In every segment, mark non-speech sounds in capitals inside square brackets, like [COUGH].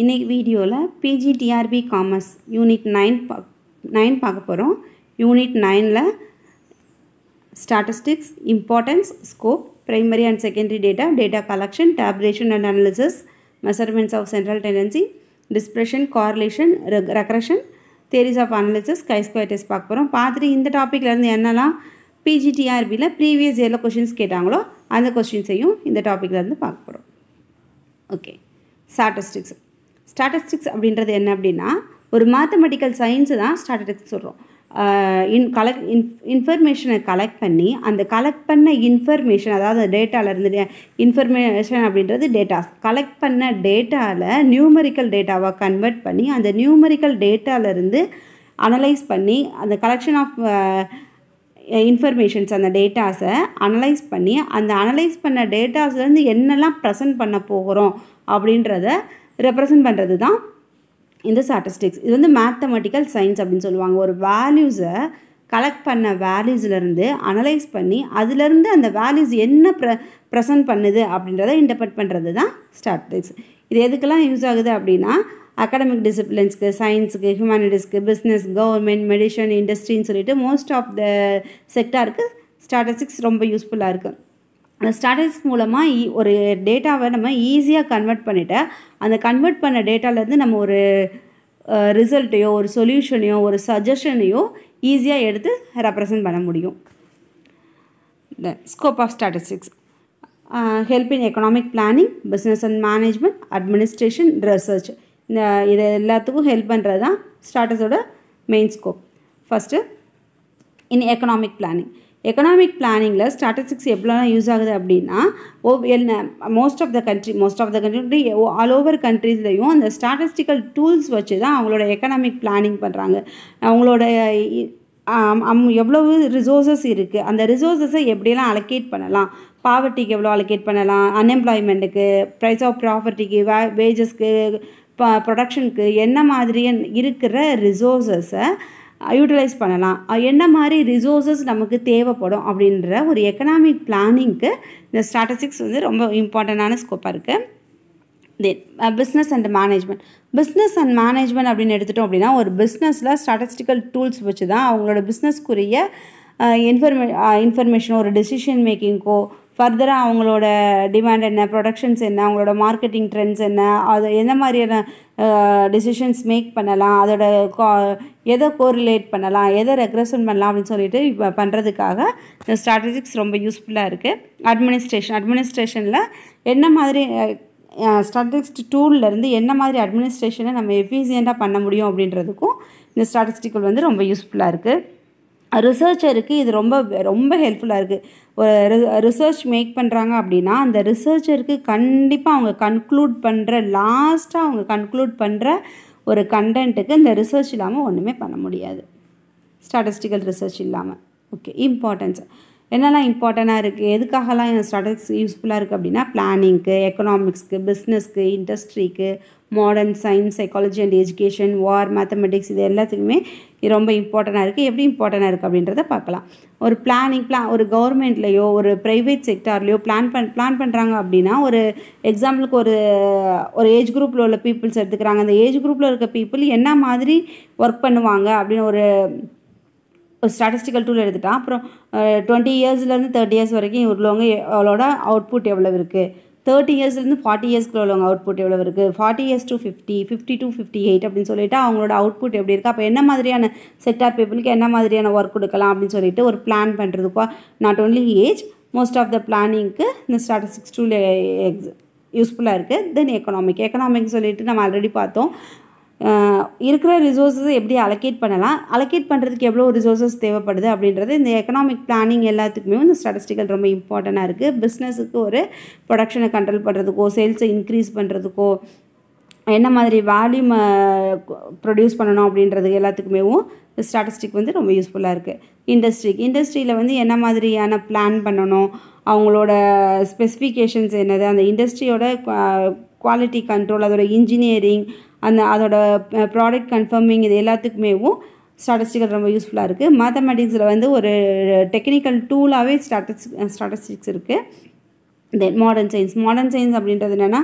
இன்றைக்கி வீடியோவில் PGTRB commerce unit nine பா நைன் பார்க்க போகிறோம் யூனிட் நைனில் statistics importance scope primary and secondary data data collection tabulation and analysis measurements of central tendency dispersion correlation regression theories of analysis chi square test பார்க்க போகிறோம் பார்த்துட்டு இந்த டாப்பிக்லேருந்து என்னெல்லாம் பிஜிடிஆர்பியில் previous இயரில் கொஷின்ஸ் கேட்டாங்களோ அந்த கொஷின்ஸையும் இந்த டாப்பிக்லேருந்து பார்க்க போகிறோம் ஓகே ஸ்டாட்டிஸ்டிக்ஸ் ஸ்டாட்டிஸ்டிக்ஸ் அப்படின்றது என்ன அப்படின்னா ஒரு மேத்தமெட்டிக்கல் சயின்ஸு தான் ஸ்டாட்டஸ்டிக்ஸ் சொல்கிறோம் இன் கலெக்ட் இன் இன்ஃபர்மேஷனை கலெக்ட் பண்ணி அந்த கலெக்ட் பண்ண இன்ஃபர்மேஷன் அதாவது டேட்டாவிலேருந்து இன்ஃபர்மேஷன் அப்படின்றது டேட்டாஸ் கலெக்ட் பண்ண டேட்டாவில் நியூமரிக்கல் டேட்டாவாக கன்வெர்ட் பண்ணி அந்த நியூமரிக்கல் டேட்டாவிலேருந்து அனலைஸ் பண்ணி அந்த கலெக்ஷன் ஆஃப் இன்ஃபர்மேஷன்ஸ் அந்த டேட்டாஸை அனலைஸ் பண்ணி அந்த அனலைஸ் பண்ண டேட்டாஸ்லேருந்து என்னெல்லாம் ப்ரெசன்ட் பண்ண போகிறோம் அப்படின்றத ரெப்ரசன்ட் பண்ணுறது தான் இந்த ஸ்டாட்டிஸ்டிக்ஸ் இது வந்து மேத்தமெட்டிக்கல் சயின்ஸ் அப்படின்னு சொல்லுவாங்க ஒரு வேல்யூஸை கலெக்ட் பண்ண வேல்யூஸ்லேருந்து அனலைஸ் பண்ணி அதுலேருந்து அந்த வேல்யூஸ் என்ன ப்ர ப்ரெசன்ட் பண்ணுது அப்படின்றத இன்டர்பிரட் பண்ணுறது தான் ஸ்டாட்டிஸ்டிக்ஸ் இது எதுக்கெல்லாம் யூஸ் ஆகுது அப்படின்னா அகாடமிக் டிசிப்ளின்ஸ்க்கு சயின்ஸுக்கு ஹியூமனிட்டிஸ்க்கு பிஸ்னஸ் கவர்மெண்ட் மெடிஷன் இண்டஸ்ட்ரின்னு சொல்லிட்டு மோஸ்ட் ஆஃப் த செக்டாருக்கு ஸ்டாட்டிஸ்டிக்ஸ் ரொம்ப யூஸ்ஃபுல்லாக இருக்குது ஸ்டாட்டிஸ்டிக்ஸ் மூலமாக இ ஒரு டேட்டாவை நம்ம ஈஸியாக கன்வெர்ட் பண்ணிவிட்டு அந்த கன்வெர்ட் பண்ண டேட்டாவிலேருந்து நம்ம ஒரு ரிசல்ட்டையோ ஒரு சொல்யூஷனையோ ஒரு சஜஷனையோ ஈஸியாக எடுத்து ரெப்ரசன்ட் பண்ண முடியும் the scope of statistics help in economic planning business and management administration research இந்த இது எல்லாத்துக்கும் ஹெல்ப் பண்ணுறது தான் ஸ்டாட்டஸோட main scope first in economic planning economic பிளானிங்கில் ஸ்டாட்டிஸ்டிக்ஸ் எவ்வளோலாம் யூஸ் ஆகுது அப்படின்னா என்ன most of the country most of the country all over கண்ட்ரீஸ்லையும் அந்த ஸ்டாட்டிஸ்டிக்கல் டூல்ஸ் வச்சு தான் அவங்களோட எக்கனாமிக் பிளானிங் பண்ணுறாங்க அவங்களோட அம் எவ்வளவு ரிசோர்ஸஸ் இருக்குது அந்த ரிசோர்ஸஸை எப்படியெல்லாம் அலோகேட் பண்ணலாம் பாவர்ட்டிக்கு எவ்வளோ அலோகேட் பண்ணலாம் அன்எம்ப்ளாய்மெண்ட்டுக்கு ப்ரைஸ் ஆஃப் ப்ராப்பர்ட்டிக்கு வே வேஜஸ்க்கு ப்ரொடக்ஷனுக்கு என்ன மாதிரியே இருக்கிற ரிசோர்ஸஸை யூட்டிலைஸ் பண்ணலாம் என்ன மாதிரி ரிசோர்ஸஸ் நமக்கு தேவைப்படும் அப்படின்ற ஒரு எக்கனாமிக் பிளானிங்க்கு இந்த ஸ்ட்ராட்டஜிக்ஸ் வந்து ரொம்ப இம்பார்ட்டண்ட்டான ஸ்கோப்பாக இருக்குது then business and management business and management அப்படின்னு எடுத்துட்டோம் அப்படின்னா ஒரு பிஸ்னஸில் ஸ்ட்ராட்டஸ்டிக்கல் டூல்ஸ் வச்சு தான் அவங்களோட பிஸ்னஸ்க்குரிய இன்ஃபர்மே இன்ஃபர்மேஷனோ ஒரு டெசிஷன் மேக்கிங்கோ ஃபர்தராக அவங்களோட டிமாண்ட் என்ன ப்ரொடக்ஷன்ஸ் என்ன அவங்களோட மார்க்கெட்டிங் ட்ரெண்ட்ஸ் என்ன அது எந்த மாதிரியான டிசிஷன்ஸ் மேக் பண்ணலாம் அதோட கா எதை கோரிலேட் பண்ணலாம் எதை ரெக்ரெஷன் பண்ணலாம் அப்படின்னு சொல்லிட்டு இப்போ பண்ணுறதுக்காக இந்த ஸ்ட்ராட்டஜிக்ஸ் ரொம்ப யூஸ்ஃபுல்லாக இருக்குது அட்மினிஸ்ட்ரேஷன் அட்மினிஸ்ட்ரேஷனில் என்ன மாதிரி ஸ்டாட்டிஸ்டிக் டூல்லேருந்து என்ன மாதிரி அட்மினிஸ்ட்ரேஷனை நம்ம எஃபிஷியண்ட்டாக பண்ண முடியும் அப்படின்றதுக்கும் இந்த ஸ்டாட்டிஸ்டிக்கல் வந்து ரொம்ப யூஸ்ஃபுல்லாக இருக்குது ரிசர்ச்சருக்கு இது ரொம்ப ரொம்ப ஹெல்ப்ஃபுல்லாக இருக்குது ரிசர்ச் மேக் பண்ணுறாங்க அப்படின்னா அந்த ரிசர்ச்சருக்கு கண்டிப்பாக அவங்க கன்க்ளூட் பண்ணுற லாஸ்ட்டாக அவங்க கன்க்ளூட் பண்ணுற ஒரு கண்டென்ட்டுக்கு இந்த ரிசர்ச் இல்லாமல் ஒன்றுமே பண்ண முடியாது ஸ்டாட்டிஸ்டிக்கல் ரிசர்ச் இல்லாமல் ஓகே இம்பார்ட்டன்ஸ் என்னெல்லாம் இம்பார்ட்டண்டாக இருக்குது எதுக்காகலாம் இந்த ஸ்டாட்டிஸ்டிக்ஸ் யூஸ்ஃபுல்லாக இருக்குது அப்படின்னா பிளானிங்க்கு எக்கனாமிக்ஸ்க்கு பிஸ்னஸ்க்கு இண்டஸ்ட்ரிக்கு modern science psychology and education war mathematics இது எல்லாத்துக்குமே ரொம்ப இம்பார்ட்டண்ட்டாக இருக்குது எப்படி இம்பார்ட்டண்ட்டாக இருக்குது அப்படின்றத பார்க்கலாம் ஒரு பிளானிங் பிளான் ஒரு கவர்மெண்ட்லேயோ ஒரு ப்ரைவேட் செக்டார்லேயோ பிளான் பண் பிளான் பண்ணுறாங்க அப்படின்னா ஒரு எக்ஸாம்பிளுக்கு ஒரு ஒரு ஏஜ் குரூப்பில் உள்ள பீப்புள்ஸ் எடுத்துக்கிறாங்க அந்த ஏஜ் குரூப்பில் இருக்க பீப்புள் என்ன மாதிரி ஒர்க் பண்ணுவாங்க அப்படின்னு ஒரு ஒரு ஸ்டாட்டிஸ்டிக்கல் டூல் எடுத்துட்டான் அப்புறம் டுவெண்ட்டி இயர்ஸ்லேருந்து தேர்ட்டி இயர்ஸ் வரைக்கும் உள்ளவங்க அவளோட அவுட்புட் எவ்வளோ இருக்குது தேர்ட்டி இயர்ஸ்லேருந்து ஃபார்ட்டி இயர்ஸ்க்குள்ள உள்ளவங்க அவுட்புட் எவ்வளோ இருக்குது forty years to fifty fifty to fifty eight அப்படின்னு சொல்லிட்டு அவங்களோட அவுட்புட் எப்படி இருக்குது அப்போ என்ன மாதிரியான செக்டார் பீப்புளுக்கு என்ன மாதிரியான ஒர்க் கொடுக்கலாம் அப்படின்னு சொல்லிட்டு ஒரு பிளான் பண்ணுறதுக்கோ not only age most of the பிளானிங்க்கு இந்த ஸ்டாட்டிஸ்டிக்ஸ் டூல் எக்ஸ் யூஸ்ஃபுல்லாக இருக்குது தென் எக்கனாமிக் எக்கனாமிக் சொல்லிட்டு நம்ம ஆல்ரெடி பார்த்தோம் இருக்கிற ரிசோர்ஸஸை எப்படி அலோகேட் பண்ணலாம் அலோகேட் பண்ணுறதுக்கு எவ்வளோ ரிசோர்ஸஸ் தேவைப்படுது அப்படின்றது இந்த எக்கனாமிக் பிளானிங் எல்லாத்துக்குமே இந்த ஸ்டாட்டஸ்டிக்கல் ரொம்ப இம்பார்ட்டண்ட்டாக இருக்குது பிஸ்னஸுக்கு ஒரு ப்ரொடக்ஷனை கண்ட்ரோல் பண்ணுறதுக்கோ சேல்ஸை இன்க்ரீஸ் பண்ணுறதுக்கோ என்ன மாதிரி வால்யூம் ப்ரொடியூஸ் பண்ணணும் அப்படின்றது எல்லாத்துக்குமேவும் ஸ்டாட்டிஸ்டிக் வந்து ரொம்ப யூஸ்ஃபுல்லாக இருக்குது இண்டஸ்ட்ரிக்கு இண்டஸ்ட்ரியில் வந்து என்ன மாதிரியான பிளான் பண்ணணும் அவங்களோட ஸ்பெசிஃபிகேஷன்ஸ் என்னது அந்த இண்டஸ்ட்ரியோட குவாலிட்டி கண்ட்ரோல் அதோடய இன்ஜினியரிங் அந்த அதோட ப்ராடக்ட் கன்ஃபர்மிங் இது எல்லாத்துக்குமேவும் ஸ்டாட்டஸ்டிக்கல் ரொம்ப யூஸ்ஃபுல்லாக இருக்குது மேத்தமெட்டிக்ஸில் வந்து ஒரு டெக்னிக்கல் டூலாகவே ஸ்டாட்டஸ்டிக் ஸ்டாட்டிஸ்டிக்ஸ் இருக்குது then modern science modern science அப்படின்றது என்னென்னா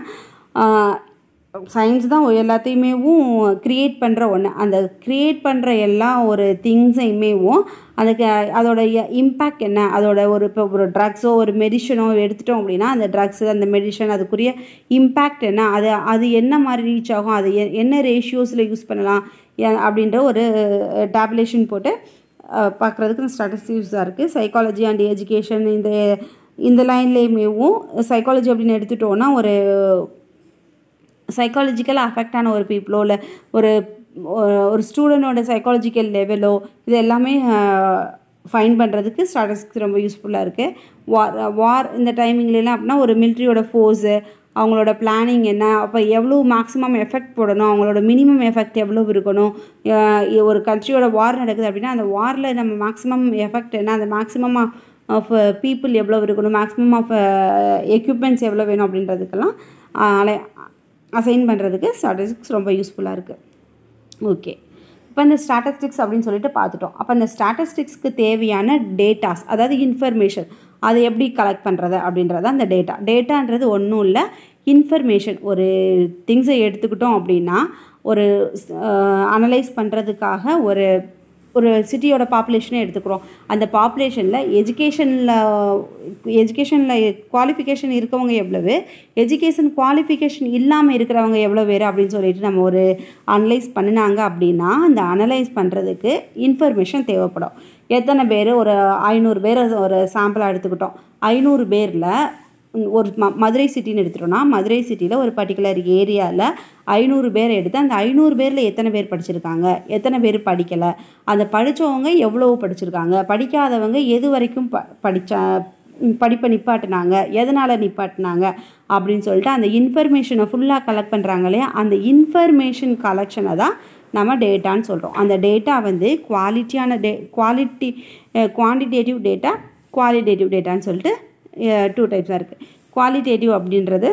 சயின்ஸ் தான் எல்லாத்தையுமேவும் க்ரியேட் பண்ணுற ஒன்று அந்த க்ரியேட் பண்ணுற எல்லா ஒரு திங்ஸையுமேவும் அதுக்கு அதோடைய இம்பேக்ட் என்ன அதோட ஒரு இப்போ ஒரு ட்ரக்ஸோ ஒரு மெடிஷனோ எடுத்துட்டோம் அப்படின்னா அந்த ட்ரக்ஸ் அந்த மெடிஷன் அதுக்குரிய இம்பேக்ட் என்ன அது அது என்ன மாதிரி ரீச் ஆகும் அது என்ன ரேஷியோஸில் யூஸ் பண்ணலாம் அப்படின்ற ஒரு டேப்லேஷன் போட்டு பார்க்குறதுக்கு ஸ்ட்ராட்டஸ்டிவ்ஸாக இருக்குது சைக்காலஜி அண்ட் எஜுகேஷன் இந்த இந்த லைன்லேயுமேவும் சைக்காலஜி அப்படின்னு எடுத்துட்டோன்னா ஒரு சைக்காலஜிக்கலாக அஃபெக்ட் ஆன ஒரு பீப்புளோ இல்லை ஒரு ஒரு ஸ்டூடெண்டோட சைக்காலஜிக்கல் லெவலோ இது எல்லாமே ஃபைன் பண்ணுறதுக்கு ஸ்டாட்டஸ்க்கு ரொம்ப யூஸ்ஃபுல்லாக இருக்குது வார் வார் இந்த டைமிங்லலாம் அப்படின்னா ஒரு மிலிட்ரியோட ஃபோர்ஸு அவங்களோட பிளானிங் என்ன அப்போ எவ்வளோ மேக்ஸிமம் எஃபெக்ட் போடணும் அவங்களோட மினிமம் எஃபெக்ட் எவ்வளோ இருக்கணும் ஒரு கண்ட்ரியோட வார் நடக்குது அப்படின்னா அந்த வாரில் நம்ம மேக்ஸிமம் எஃபெக்ட் என்ன அந்த மேக்ஸிமம் ஆஃப் பீப்புள் எவ்வளோ இருக்கணும் மேக்ஸிமம் ஆஃப் எக்யூப்மெண்ட்ஸ் எவ்வளோ வேணும் அப்படின்றதுக்கெல்லாம் அசைன் பண்ணுறதுக்கு ஸ்டாட்டிஸ்டிக்ஸ் ரொம்ப யூஸ்ஃபுல்லாக இருக்குது ஓகே இப்போ இந்த ஸ்டாட்டஸ்டிக்ஸ் அப்படின்னு சொல்லிட்டு பார்த்துட்டோம் அப்போ அந்த ஸ்டாட்டஸ்டிக்ஸ்க்கு தேவையான டேட்டாஸ் அதாவது இன்ஃபர்மேஷன் அதை எப்படி கலெக்ட் பண்ணுறது அப்படின்றத அந்த டேட்டா டேட்டான்றது ஒன்றும் இல்லை இன்ஃபர்மேஷன் ஒரு திங்ஸை எடுத்துக்கிட்டோம் அப்படின்னா ஒரு அனலைஸ் பண்ணுறதுக்காக ஒரு ஒரு சிட்டியோட பாப்புலேஷனே எடுத்துக்கிறோம் அந்த பாப்புலேஷனில் எஜுகேஷனில் எஜுகேஷனில் குவாலிஃபிகேஷன் இருக்கவங்க எவ்வளவு எஜுகேஷன் குவாலிஃபிகேஷன் இல்லாமல் இருக்கிறவங்க எவ்வளோ பேர் அப்படின்னு சொல்லிட்டு நம்ம ஒரு அனலைஸ் பண்ணினாங்க அப்படின்னா அந்த அனலைஸ் பண்ணுறதுக்கு இன்ஃபர்மேஷன் தேவைப்படும் எத்தனை பேர் ஒரு ஐநூறு பேர் ஒரு சாம்பிளாக எடுத்துக்கிட்டோம் ஐநூறு பேரில் ஒரு ம மதுரை சிட்டின்னு எடுத்துட்டோம்னா மதுரை சிட்டியில் ஒரு பர்டிகுலர் ஏரியாவில் ஐநூறு பேர் எடுத்து அந்த ஐநூறு பேரில் எத்தனை பேர் படிச்சிருக்காங்க எத்தனை பேர் படிக்கலை அந்த படித்தவங்க எவ்வளோ படிச்சிருக்காங்க படிக்காதவங்க எது வரைக்கும் ப படித்தா படிப்பை நிப்பாட்டினாங்க எதனால் நிப்பாட்டினாங்க அப்படின்னு சொல்லிட்டு அந்த இன்ஃபர்மேஷனை ஃபுல்லாக கலெக்ட் பண்ணுறாங்க இல்லையா அந்த இன்ஃபர்மேஷன் கலெக்ஷனை தான் நம்ம டேட்டான்னு சொல்கிறோம் அந்த டேட்டா வந்து குவாலிட்டியான டே குவாலிட்டி குவான்டிடேட்டிவ் டேட்டா குவாலிட்டேட்டிவ் டேட்டான்னு சொல்லிட்டு டூ டைப்ஸாக இருக்குது குவாலிட்டேட்டிவ் அப்படின்றது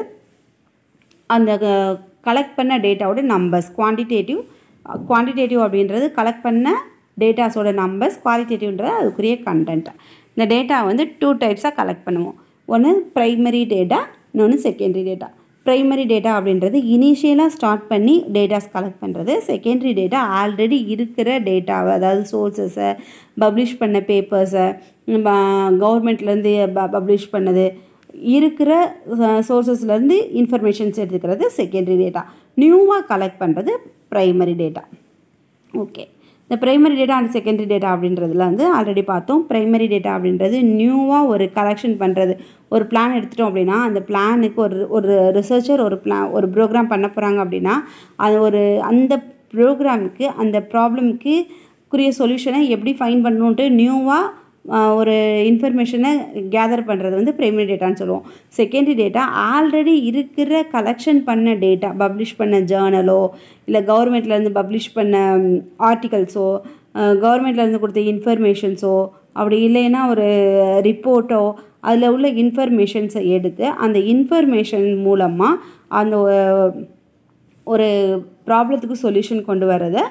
அந்த கலெக்ட் பண்ண டேட்டாவோட நம்பர்ஸ் குவான்டிடேட்டிவ் குவான்டிடேட்டிவ் அப்படின்றது கலெக்ட் பண்ண டேட்டாஸோட நம்பர்ஸ் குவாலிட்டேட்டிவ்ன்றது அதுக்குரிய கண்டென்ட்டாக இந்த டேட்டா வந்து டூ டைப்ஸாக கலெக்ட் பண்ணுவோம் ஒன்று ப்ரைமரி டேட்டா இன்னொன்று செகண்டரி டேட்டா ப்ரைமரி டேட்டா அப்படின்றது இனிஷியலாக ஸ்டார்ட் பண்ணி டேட்டாஸ் கலெக்ட் பண்ணுறது செகண்டரி டேட்டா ஆல்ரெடி இருக்கிற டேட்டாவை அதாவது சோர்ஸஸை பப்ளிஷ் பண்ண பேப்பர்ஸை கவர்மெண்ட்லேருந்து பப்ளிஷ் பண்ணது இருக்கிற சோர்ஸஸ்லேருந்து இன்ஃபர்மேஷன்ஸ் எடுத்துக்கிறது செகண்டரி டேட்டா நியூவாக கலெக்ட் பண்ணுறது ப்ரைமரி டேட்டா ஓகே இந்த primary data and secondary data அப்படின்றதுல வந்து ஆல்ரெடி பார்த்தோம் ப்ரைமரி டேட்டா அப்படின்றது நியூவாக ஒரு கலெக்ஷன் பண்ணுறது ஒரு பிளான் எடுத்துட்டோம் அப்படின்னா அந்த பிளானுக்கு ஒரு ஒரு ரிசர்ச்சர் ஒரு பிளான் ஒரு ப்ரோக்ராம் பண்ண போகிறாங்க அப்படின்னா அது ஒரு அந்த ப்ரோக்ராமுக்கு அந்த ப்ராப்ளம்க்கு குரிய சொல்யூஷனை எப்படி ஃபைன் பண்ணணுன்ட்டு நியூவாக ஒரு இன்ஃபர்மேஷனை கேதர் பண்ணுறது வந்து ப்ரைமரி டேட்டான்னு சொல்லுவோம் செகண்டரி டேட்டா ஆல்ரெடி இருக்கிற கலெக்ஷன் பண்ண டேட்டா பப்ளிஷ் பண்ண ஜேர்னலோ இல்லை கவர்மெண்ட்லேருந்து பப்ளிஷ் பண்ண ஆர்டிகல்ஸோ கவர்மெண்ட்லேருந்து கொடுத்த இன்ஃபர்மேஷன்ஸோ அப்படி இல்லைன்னா ஒரு ரிப்போர்ட்டோ அதில் உள்ள இன்ஃபர்மேஷன்ஸை எடுத்து அந்த இன்ஃபர்மேஷன் மூலமாக அந்த ஒரு ப்ராப்ளத்துக்கு சொல்யூஷன் கொண்டு வரதை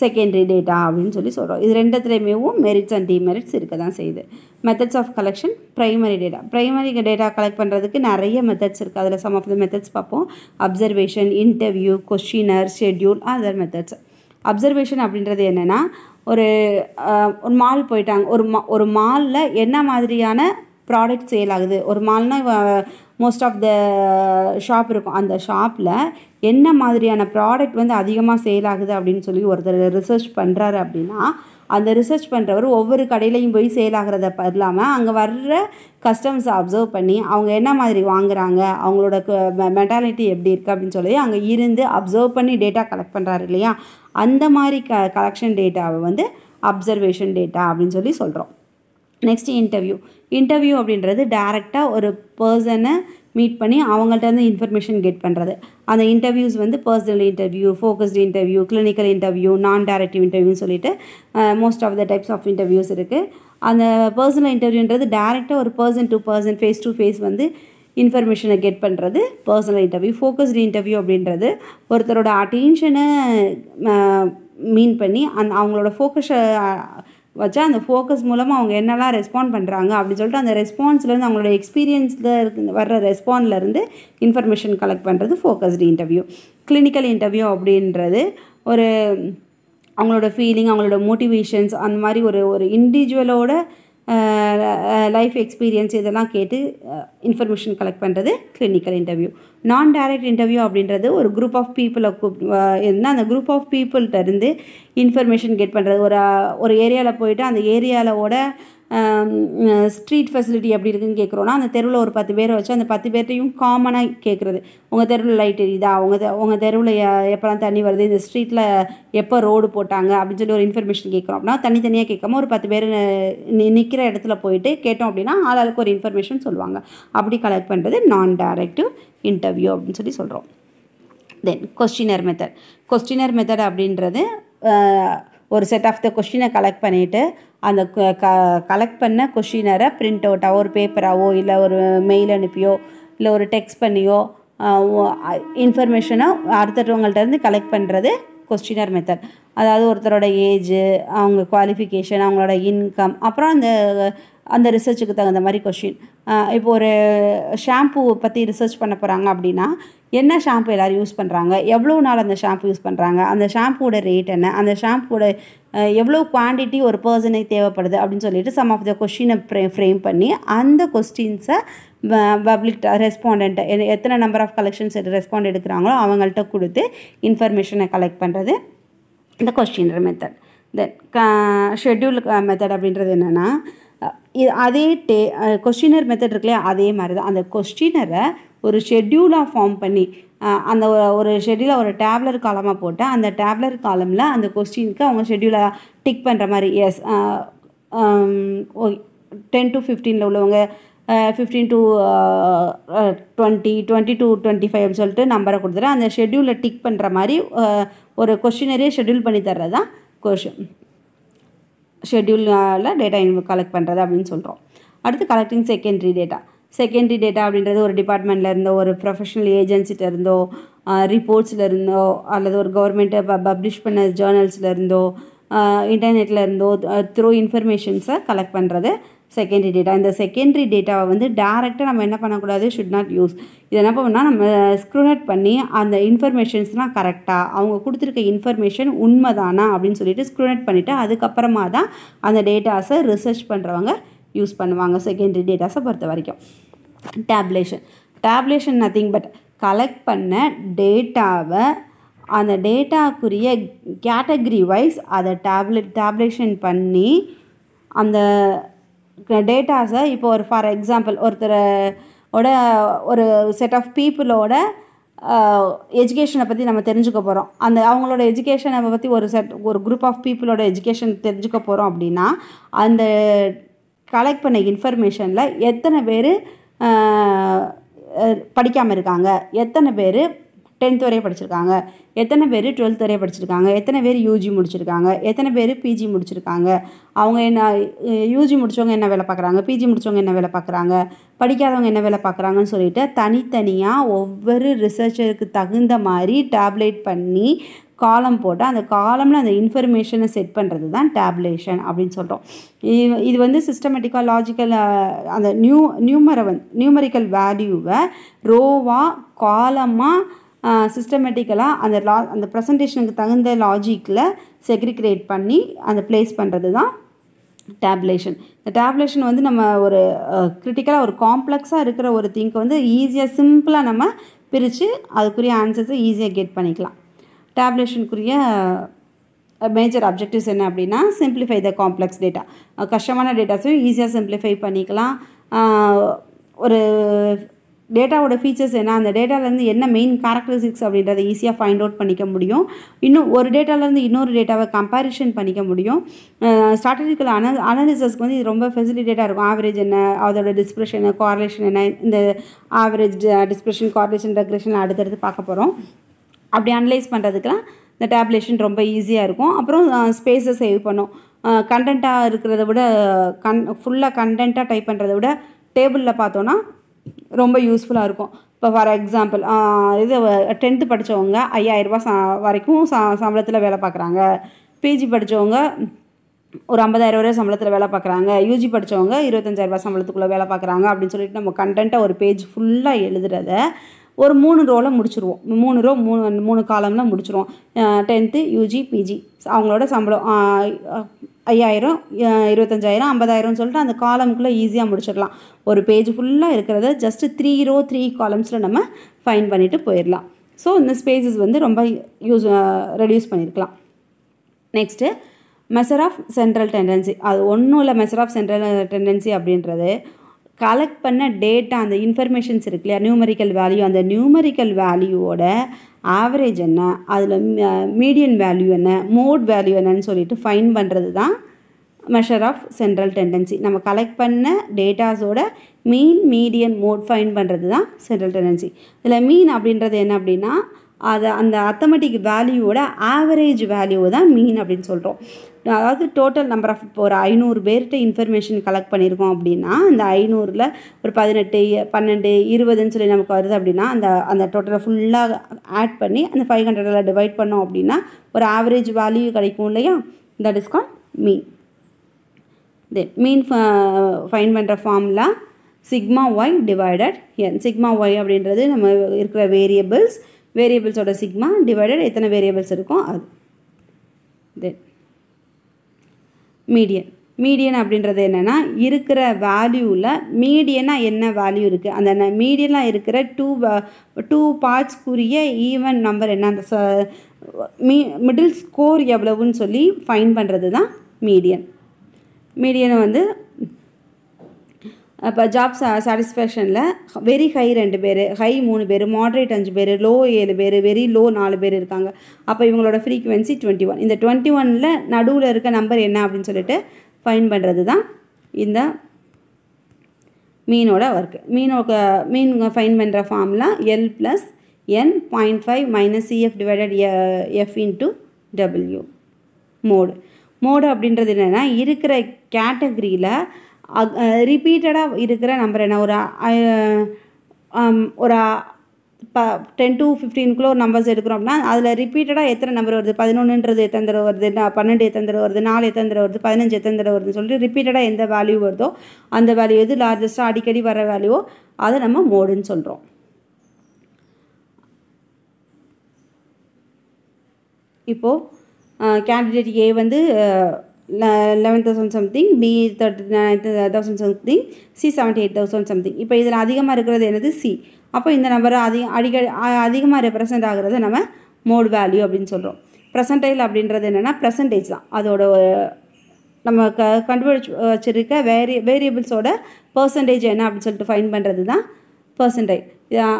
செகண்டரி டேட்டா அப்படின்னு சொல்லி சொல்கிறோம் இது ரெண்டுத்துலேயுமேவும் மெரிட்ஸ் அண்ட் டிமெரிட்ஸ் இருக்க தான் செய்யுது methods of collection primary data primary data collect பண்ணுறதுக்கு நிறைய மெத்தட்ஸ் இருக்குது அதில் சம் ஆஃப் த மெத்தட்ஸ் பார்ப்போம் observation interview questionnaire schedule other methods observation அப்படின்றது என்னென்னா ஒரு ஒரு மால் போயிட்டாங்க ஒரு மா ஒரு மாலில் என்ன மாதிரியான ப்ராடக்ட் சேல் ஆகுது ஒரு மால்னால் மோஸ்ட் ஆஃப் த ஷாப் இருக்கும் அந்த ஷாப்பில் என்ன மாதிரியான ப்ராடக்ட் வந்து அதிகமாக சேல் ஆகுது அப்படின்னு சொல்லி ஒருத்தர் ரிசர்ச் பண்ணுறாரு அப்படின்னா அந்த ரிசர்ச் பண்ணுறவர் ஒவ்வொரு கடையிலையும் போய் சேல் ஆகிறத இல்லாமல் அங்கே வர்ற கஸ்டம்ஸை அப்சர்வ் பண்ணி அவங்க என்ன மாதிரி வாங்குகிறாங்க அவங்களோட மெட்டாலிட்டி எப்படி இருக்குது அப்படின்னு சொல்லி அங்கே இருந்து அப்சர்வ் பண்ணி டேட்டா கலெக்ட் பண்ணுறாரு இல்லையா அந்த மாதிரி க கலெக்ஷன் டேட்டாவை வந்து அப்சர்வேஷன் டேட்டா அப்படின்னு சொல்லி சொல்கிறோம் நெக்ஸ்ட் இன்டர்வியூ இன்டர்வியூ அப்படின்றது டேரெக்டாக ஒரு பர்சனை மீட் பண்ணி அவங்கள்ட்ட இருந்து இன்ஃபர்மேஷன் கெட் பண்ணுறது அந்த இன்டர்வியூஸ் வந்து personal interview focused interview clinical interview non directive இன்டர்வியூன்னு சொல்லிட்டு most of the types of interviews இருக்குது அந்த பர்சனல் இன்டர்வியூன்றது டேரெக்டாக ஒரு person to person face to face வந்து இன்ஃபர்மேஷனை கெட் பண்ணுறது பர்சனல் இன்டர்வியூ ஃபோக்கஸ்டு இன்டர்வியூ அப்படின்றது ஒருத்தரோட அட்டென்ஷனை மீன் பண்ணி அந் அவங்களோட ஃபோக்கஸை வச்சு அந்த ஃபோக்கஸ் மூலமாக அவங்க என்னெல்லாம் ரெஸ்பாண்ட் பண்ணுறாங்க அப்படின்னு சொல்லிட்டு அந்த ரெஸ்பான்ஸ்லேருந்து அவங்களோட எக்ஸ்பீரியன்ஸில் இருக்கு வர்ற ரெஸ்பாண்ட்லேருந்து இன்ஃபர்மேஷன் கலெக்ட் பண்ணுறது ஃபோக்கஸ்டு இன்டர்வியூ கிளினிக்கல் இன்டர்வியூ அப்படின்றது ஒரு அவங்களோட ஃபீலிங் அவங்களோட மோட்டிவேஷன்ஸ் அந்த மாதிரி ஒரு ஒரு இண்டிவிஜுவலோட லைஃப் எக்ஸ்பீரியன்ஸ் இதெல்லாம் கேட்டு இன்ஃபர்மேஷன் கலெக்ட் பண்ணுறது clinical interview non direct interview அப்படின்றது ஒரு குரூப் ஆஃப் பீப்புளை கூப் இருந்தால் அந்த குரூப் ஆஃப் பீப்புள்கிட்ட இருந்து இன்ஃபர்மேஷன் கெட் பண்ணுறது ஒரு ஒரு ஏரியாவில் போயிட்டு அந்த ஏரியாவோட ஸ்ட்ரீட் ஃபெசிலிட்டி எப்படி இருக்குன்னு கேட்குறோன்னா அந்த தெருவில் ஒரு பத்து பேரை வச்சு அந்த பத்து பேர்ட்டையும் காமனாக கேட்குறது உங்கள் தெருவில் லைட் எரியுதா உங்கள் உங்கள் தெருவில் எப்போலாம் தண்ணி வருது இந்த ஸ்ட்ரீட்டில் எப்போ ரோடு போட்டாங்க அப்படின்னு சொல்லி ஒரு இன்ஃபர்மேஷன் கேட்குறோம் அப்படின்னா தனித்தனியாக கேட்காம ஒரு பத்து பேர் நிற்கிற இடத்துல போயிட்டு கேட்டோம் அப்படின்னா ஆளாளுக்கு ஒரு இன்ஃபர்மேஷன் சொல்லுவாங்க அப்படி கலெக்ட் பண்ணுறது நான் டைரக்டிவ் இன்டர்வியூ அப்படின்னு சொல்லி சொல்கிறோம் then questionnaire method questionnaire method அப்படின்றது ஒரு செட் ஆஃப் த கொஸ்டினை கலெக்ட் பண்ணிவிட்டு அந்த க கலெக்ட் பண்ண கொஷினரை பிரிண்ட் அவுட்டாக ஒரு பேப்பராகவோ இல்லை ஒரு மெயில் அனுப்பியோ இல்லை ஒரு டெக்ஸ்ட் பண்ணியோ இன்ஃபர்மேஷனை அடுத்தவங்கள்ட்டேருந்து கலெக்ட் பண்ணுறது கொஸ்டினர் மெத்தட் அதாவது ஒருத்தரோட ஏஜு அவங்க குவாலிஃபிகேஷன் அவங்களோட இன்கம் அப்புறம் அந்த அந்த ரிசர்ச்சுக்கு தகுந்த மாதிரி கொஷின் இப்போ ஒரு ஷாம்பு பற்றி ரிசர்ச் பண்ண போகிறாங்க அப்படின்னா என்ன ஷாம்பு எல்லோரும் யூஸ் பண்ணுறாங்க எவ்வளோ நாள் அந்த ஷாம்பு யூஸ் பண்ணுறாங்க அந்த ஷாம்புவோட ரேட் என்ன அந்த ஷாம்புவோட எவ்வளோ குவான்டிட்டி ஒரு பர்சனுக்கு தேவைப்படுது அப்படின்னு சொல்லிட்டு சம் ஆஃப் த கொஷினை ஃப்ரே ஃப்ரேம் பண்ணி அந்த கொஸ்டின்ஸை பப்ளிக் ரெஸ்பாண்ட்டை எத்தனை நம்பர் ஆஃப் கலெக்ஷன்ஸ் ரெஸ்பாண்ட் எடுக்கிறாங்களோ அவங்கள்ட்ட கொடுத்து இன்ஃபர்மேஷனை கலெக்ட் பண்ணுறது இந்த question method then schedule method அப்படின்றது என்னென்னா இது அதே டே கொஸ்டினர் மெத்தட் இருக்குல்லையா அதே மாதிரி தான் அந்த கொஸ்டினரை ஒரு ஷெட்யூலாக ஃபார்ம் பண்ணி அந்த ஒரு ஷெட்யூலாக ஒரு டேப்லர் காலமாக போட்டால் அந்த டேப்லர் காலமில் அந்த கொஸ்டினுக்கு அவங்க ஷெட்யூலாக டிக் பண்ணுற மாதிரி எஸ் டென் டு ஃபிஃப்டீனில் உள்ளவங்க fifteen to twenty twenty to twenty ஃபைவ்னு சொல்லிட்டு நம்பரை கொடுத்துட்றேன் அந்த ஷெட்யூலில் டிக் பண்ணுற மாதிரி ஒரு கொஷினரே ஷெட்யூல் பண்ணி தர்றது தான் கொஷின் ஷெட்யூலில் டேட்டா கலெக்ட் பண்ணுறது அப்படின்னு சொல்கிறோம் அடுத்து collecting secondary data secondary data அப்படின்றது ஒரு டிபார்ட்மெண்ட்டில் இருந்தோ ஒரு ப்ரொஃபஷனல் ஏஜென்சிட்ட இருந்தோ ரிப்போர்ட்ஸில் இருந்தோ அல்லது ஒரு கவர்மெண்ட்டை ப பப்ளிஷ் பண்ண ஜேர்னல்ஸில் இருந்தோ இன்டர்நெட்டில் இருந்தோ த்ரூ இன்ஃபர்மேஷன்ஸை கலெக்ட் பண்ணுறது செகண்டரி டேட்டா இந்த செகண்டரி டேட்டாவை வந்து டேரெக்டாக நம்ம என்ன பண்ணக்கூடாது ஷுட் நாட் யூஸ் இதை என்ன பண்ணால் நம்ம ஸ்க்ரூனட் பண்ணி அந்த இன்ஃபர்மேஷன்ஸ்லாம் கரெக்டாக அவங்க கொடுத்துருக்க இன்ஃபர்மேஷன் உண்மைதானா அப்படின்னு சொல்லிட்டு ஸ்க்ரூனட் பண்ணிவிட்டு அதுக்கப்புறமா தான் அந்த டேட்டாஸை ரிசர்ச் பண்ணுறவங்க யூஸ் பண்ணுவாங்க செகண்டரி டேட்டாஸை பொறுத்த வரைக்கும் tabulation tabulation nothing but collect பண்ண டேட்டாவை அந்த டேட்டாக்குரிய கேட்டகரி வைஸ் அதை டேப்லெட் டேப்லேஷன் பண்ணி அந்த டேட்டாஸை இப்போ ஒரு ஃபார் எக்ஸாம்பிள் ஒருத்தரோட ஒரு செட் ஆஃப் பீப்புளோட எஜுகேஷனை பற்றி நம்ம தெரிஞ்சுக்க போகிறோம் அந்த அவங்களோட எஜுகேஷனை பற்றி ஒரு செட் ஒரு குரூப் ஆஃப் பீப்புளோட எஜுகேஷன் தெரிஞ்சுக்க போகிறோம் அப்படின்னா அந்த கலெக்ட் பண்ண இன்ஃபர்மேஷனில் எத்தனை பேர் படிக்காமல் இருக்காங்க எத்தனை பேர் டென்த் வரையும் படிச்சிருக்காங்க எத்தனை பேர் டுவெல்த் வரையும் படிச்சிருக்காங்க எத்தனை பேர் யூஜி முடிச்சிருக்காங்க எத்தனை பேர் பிஜி முடிச்சிருக்காங்க அவங்க என்ன யூஜி முடித்தவங்க என்ன வேலை பார்க்குறாங்க பிஜி முடித்தவங்க என்ன வேலை பார்க்குறாங்க படிக்காதவங்க என்ன வேலை பார்க்குறாங்கன்னு சொல்லிட்டு தனித்தனியாக ஒவ்வொரு ரிசர்ச்சருக்கு தகுந்த மாதிரி டேப்லெட் பண்ணி காலம் போட்டால் அந்த காலமில் அந்த இன்ஃபர்மேஷனை செட் பண்ணுறது தான் டேப்லேஷன் அப்படின்னு சொல்கிறோம் இது இது வந்து சிஸ்டமேட்டிக்காக லாஜிக்கல் அந்த நியூ நியூமரவன் நியூமரிக்கல் வேல்யூவை ரோவாக காலமாக சிஸ்டமேட்டிக்கலாக அந்த லா அந்த ப்ரெசன்டேஷனுக்கு தகுந்த லாஜிக்கில் செக்ரிகிரேட் பண்ணி அந்த ப்ளேஸ் பண்ணுறது தான் டேப்லேஷன் இந்த டேப்லேஷன் வந்து நம்ம ஒரு கிரிட்டிக்கலாக ஒரு காம்ப்ளெக்ஸாக இருக்கிற ஒரு திங்க் வந்து ஈஸியாக சிம்பிளாக நம்ம பிரித்து அதுக்குரிய ஆன்சர்ஸை ஈஸியாக கெட் பண்ணிக்கலாம் டேப்லேஷனுக்குரிய மேஜர் அப்ஜெக்டிவ்ஸ் என்ன அப்படின்னா சிம்பிளிஃபை த காம்ப்ளெக்ஸ் டேட்டா கஷ்டமான டேட்டாஸையும் ஈஸியாக சிம்பிளிஃபை பண்ணிக்கலாம் ஒரு டேட்டாவோட ஃபீச்சர்ஸ் என்ன அந்த டேட்டாலேருந்து என்ன மெயின் கேரக்டரிஸ்டிக்ஸ் அப்படின்றத ஈஸியாக ஃபைண்ட் அவுட் பண்ணிக்க முடியும் இன்னும் ஒரு டேட்டாவிலேருந்து இன்னொரு டேட்டாவை கம்பேரிஷன் பண்ணிக்க முடியும் ஸ்ட்ராட்டஜிக்கல் அன அனாலிசஸ்க்கு வந்து இது ரொம்ப ஃபெசிலிட்டேட்டாக இருக்கும் ஆவரேஜ் என்ன அதோட டிஸ்பிரஷன் என்ன என்ன இந்த ஆவரேஜ் டிஸ்பிரஷன் காரலேஷன் ரெக்ரேஷன் அடுத்தடுத்து பார்க்க போகிறோம் அப்படி அனலைஸ் பண்ணுறதுக்கெலாம் இந்த டேப்லேஷன் ரொம்ப ஈஸியாக இருக்கும் அப்புறம் ஸ்பேஸை சேவ் பண்ணும் கண்டென்ட்டாக இருக்கிறத விட கன் ஃபுல்லாக கண்டென்ட்டாக டைப் பண்ணுறத விட டேபிளில் பார்த்தோன்னா ரொம்ப யூஸ்ஃபுல்லாக இருக்கும் இப்போ ஃபார் எக்ஸாம்பிள் இது டென்த்து படித்தவங்க ஐயாயிரரூபா சா வரைக்கும் சா சம்பளத்தில் வேலை பார்க்குறாங்க பிஜி படித்தவங்க ஒரு ஐம்பதாயிரம் வரை சம்பளத்தில் வேலை பார்க்குறாங்க யூஜி படித்தவங்க இருபத்தஞ்சாயிரரூபா சம்பளத்துக்குள்ளே வேலை பார்க்குறாங்க அப்படின்னு சொல்லிட்டு நம்ம கண்டென்ட்டை ஒரு பேஜ் ஃபுல்லாக எழுதுறத ஒரு மூணு ரோவில் முடிச்சுருவோம் மூணு ரோ மூணு மூணு காலமில் முடிச்சிருவோம் டென்த்து யூஜி பிஜி அவங்களோட சம்பளம் ஐயாயிரம் இருபத்தஞ்சாயிரம் ஐம்பதாயிரம்னு சொல்லிட்டு அந்த காலம்குள்ளே ஈஸியாக முடிச்சிடலாம் ஒரு பேஜ் ஃபுல்லாக இருக்கிறத ஜஸ்ட்டு த்ரீ ரோ த்ரீ காலம்ஸில் நம்ம ஃபைன் பண்ணிவிட்டு போயிடலாம் ஸோ இந்த ஸ்பேசஸ் வந்து ரொம்ப யூஸ் ரெடியூஸ் பண்ணியிருக்கலாம் next measure of central tendency அது ஒன்றும் இல்லை மெசர் ஆஃப் சென்ட்ரல் டெண்டன்சி அப்படின்றது கலெக்ட் பண்ண டேட்டா அந்த இன்ஃபர்மேஷன்ஸ் இருக்கு இல்லையா நியூமரிக்கல் வேல்யூ அந்த நியூமரிக்கல் வேல்யூவோட ஆவரேஜ் என்ன அதில் மீடியன் வேல்யூ என்ன மோட் வேல்யூ என்னன்னு சொல்லிட்டு ஃபைன் பண்ணுறது தான் மெஷர் ஆஃப் சென்ட்ரல் டெண்டன்சி நம்ம கலெக்ட் பண்ண டேட்டாஸோட மீன் மீடியன் மோட் ஃபைன் பண்ணுறது தான் சென்ட்ரல் டெண்டன்சி இதில் மீன் அப்படின்றது என்ன அப்படின்னா அதை அந்த அத்தமெட்டிக் வேல்யூவோட ஆவரேஜ் வேல்யூவை தான் மீன் அப்படின்னு சொல்கிறோம் அதாவது டோட்டல் நம்பர் ஆஃப் இப்போ ஒரு ஐநூறு பேர்கிட்ட இன்ஃபர்மேஷன் கலெக்ட் பண்ணியிருக்கோம் அப்படின்னா அந்த ஐநூறில் ஒரு பதினெட்டு பன்னெண்டு இருபதுன்னு சொல்லி நமக்கு வருது அப்படின்னா அந்த அந்த டோட்டலை ஃபுல்லாக ஆட் பண்ணி அந்த ஃபைவ் ஹண்ட்ரடில் டிவைட் பண்ணோம் அப்படின்னா ஒரு ஆவரேஜ் வேல்யூ கிடைக்கும் இல்லையா that is call mean then mean find பண்ணுற ஃபார்மில் sigma Y divided N sigma Y அப்படின்றது நம்ம இருக்கிற வேரியபிள்ஸ் வேரியபிள்ஸோட சிக்மா டிவைடட் எத்தனை வேரியபிள்ஸ் இருக்கும் அது தென் மீடியன் மீடியன் அப்படின்றது என்னென்னா இருக்கிற வேல்யூவில் மீடியனாக என்ன வேல்யூ இருக்குது அந்த மீடியனாக இருக்கிற டூ டூ பார்ட்ஸ்க்குரிய ஈவன் நம்பர் என்ன அந்த ச மீ மிடில் ஸ்கோர் எவ்வளவுன்னு சொல்லி ஃபைன் பண்ணுறது தான் மீடியன் மீடியனை வந்து இப்போ ஜாப் சா சாட்டிஸ்ஃபேக்ஷனில் வெரி ஹை ரெண்டு பேர் ஹை மூணு பேர் மாட்ரேட் அஞ்சு பேர் லோ ஏழு பேர் வெரி லோ நாலு பேர் இருக்காங்க அப்போ இவங்களோட ஃப்ரீக்குவென்சி டுவெண்ட்டி ஒன் இந்த டுவெண்ட்டி ஒனில் நடுவில் இருக்க நம்பர் என்ன அப்படின்னு சொல்லிட்டு ஃபைன் பண்ணுறது தான் இந்த மீனோட ஒர்க்கு மீனோட மீன் ஃபைன் பண்ணுற ஃபார்ம்லாம் L plus N point five minus CF divided F into W mode mode அப்படின்றது என்னென்னா இருக்கிற கேட்டகரியில் அக் ரிப்பீட்டடாக இருக்கிற நம்பர் என்ன ஒரு ஒரு ப டென் டு ஃபிஃப்டீனுக்குள்ளே ஒரு நம்பர்ஸ் எடுக்கிறோம் அப்படின்னா அதில் ரிப்பீட்டடாக எத்தனை நம்பர் வருது பதினொன்றுன்றது எத்தனை தடவை வருது பன்னெண்டு எத்தனை தடவை வருது நாலு எத்தனை தடவை வருது பதினஞ்சு எத்தனை தடவை வருதுன்னு சொல்லிட்டு ரிப்பீட்டடாக எந்த வேல்யூ வருதோ அந்த வேல்யூ எது லார்ஜஸ்ட்டாக அடிக்கடி வர வேல்யூவோ அதை நம்ம மோடுன்னு சொல்கிறோம் இப்போது கேண்டிடேட் ஏ வந்து eleven thousand something B thirty nine thousand something C seventy eight thousand something இப்போ இதில் அதிகமாக இருக்கிறது என்னது சி அப்போ இந்த நம்பர் அதிகம் அடிக்கடி அதிகமாக ரெப்ரசன்ட் ஆகிறது நம்ம மோட் வேல்யூ அப்படின்னு சொல்கிறோம் ப்ரெசன்டைல் அப்படின்றது என்னென்னா ப்ரெசன்டேஜ் தான் அதோட நம்ம க கண்டுபிடிச்சு வச்சுருக்க வேரிய வேரியபிள்ஸோட பர்சன்டேஜ் என்ன அப்படின்னு சொல்லிட்டு ஃபைன் பண்ணுறது தான் பர்சன்டைல்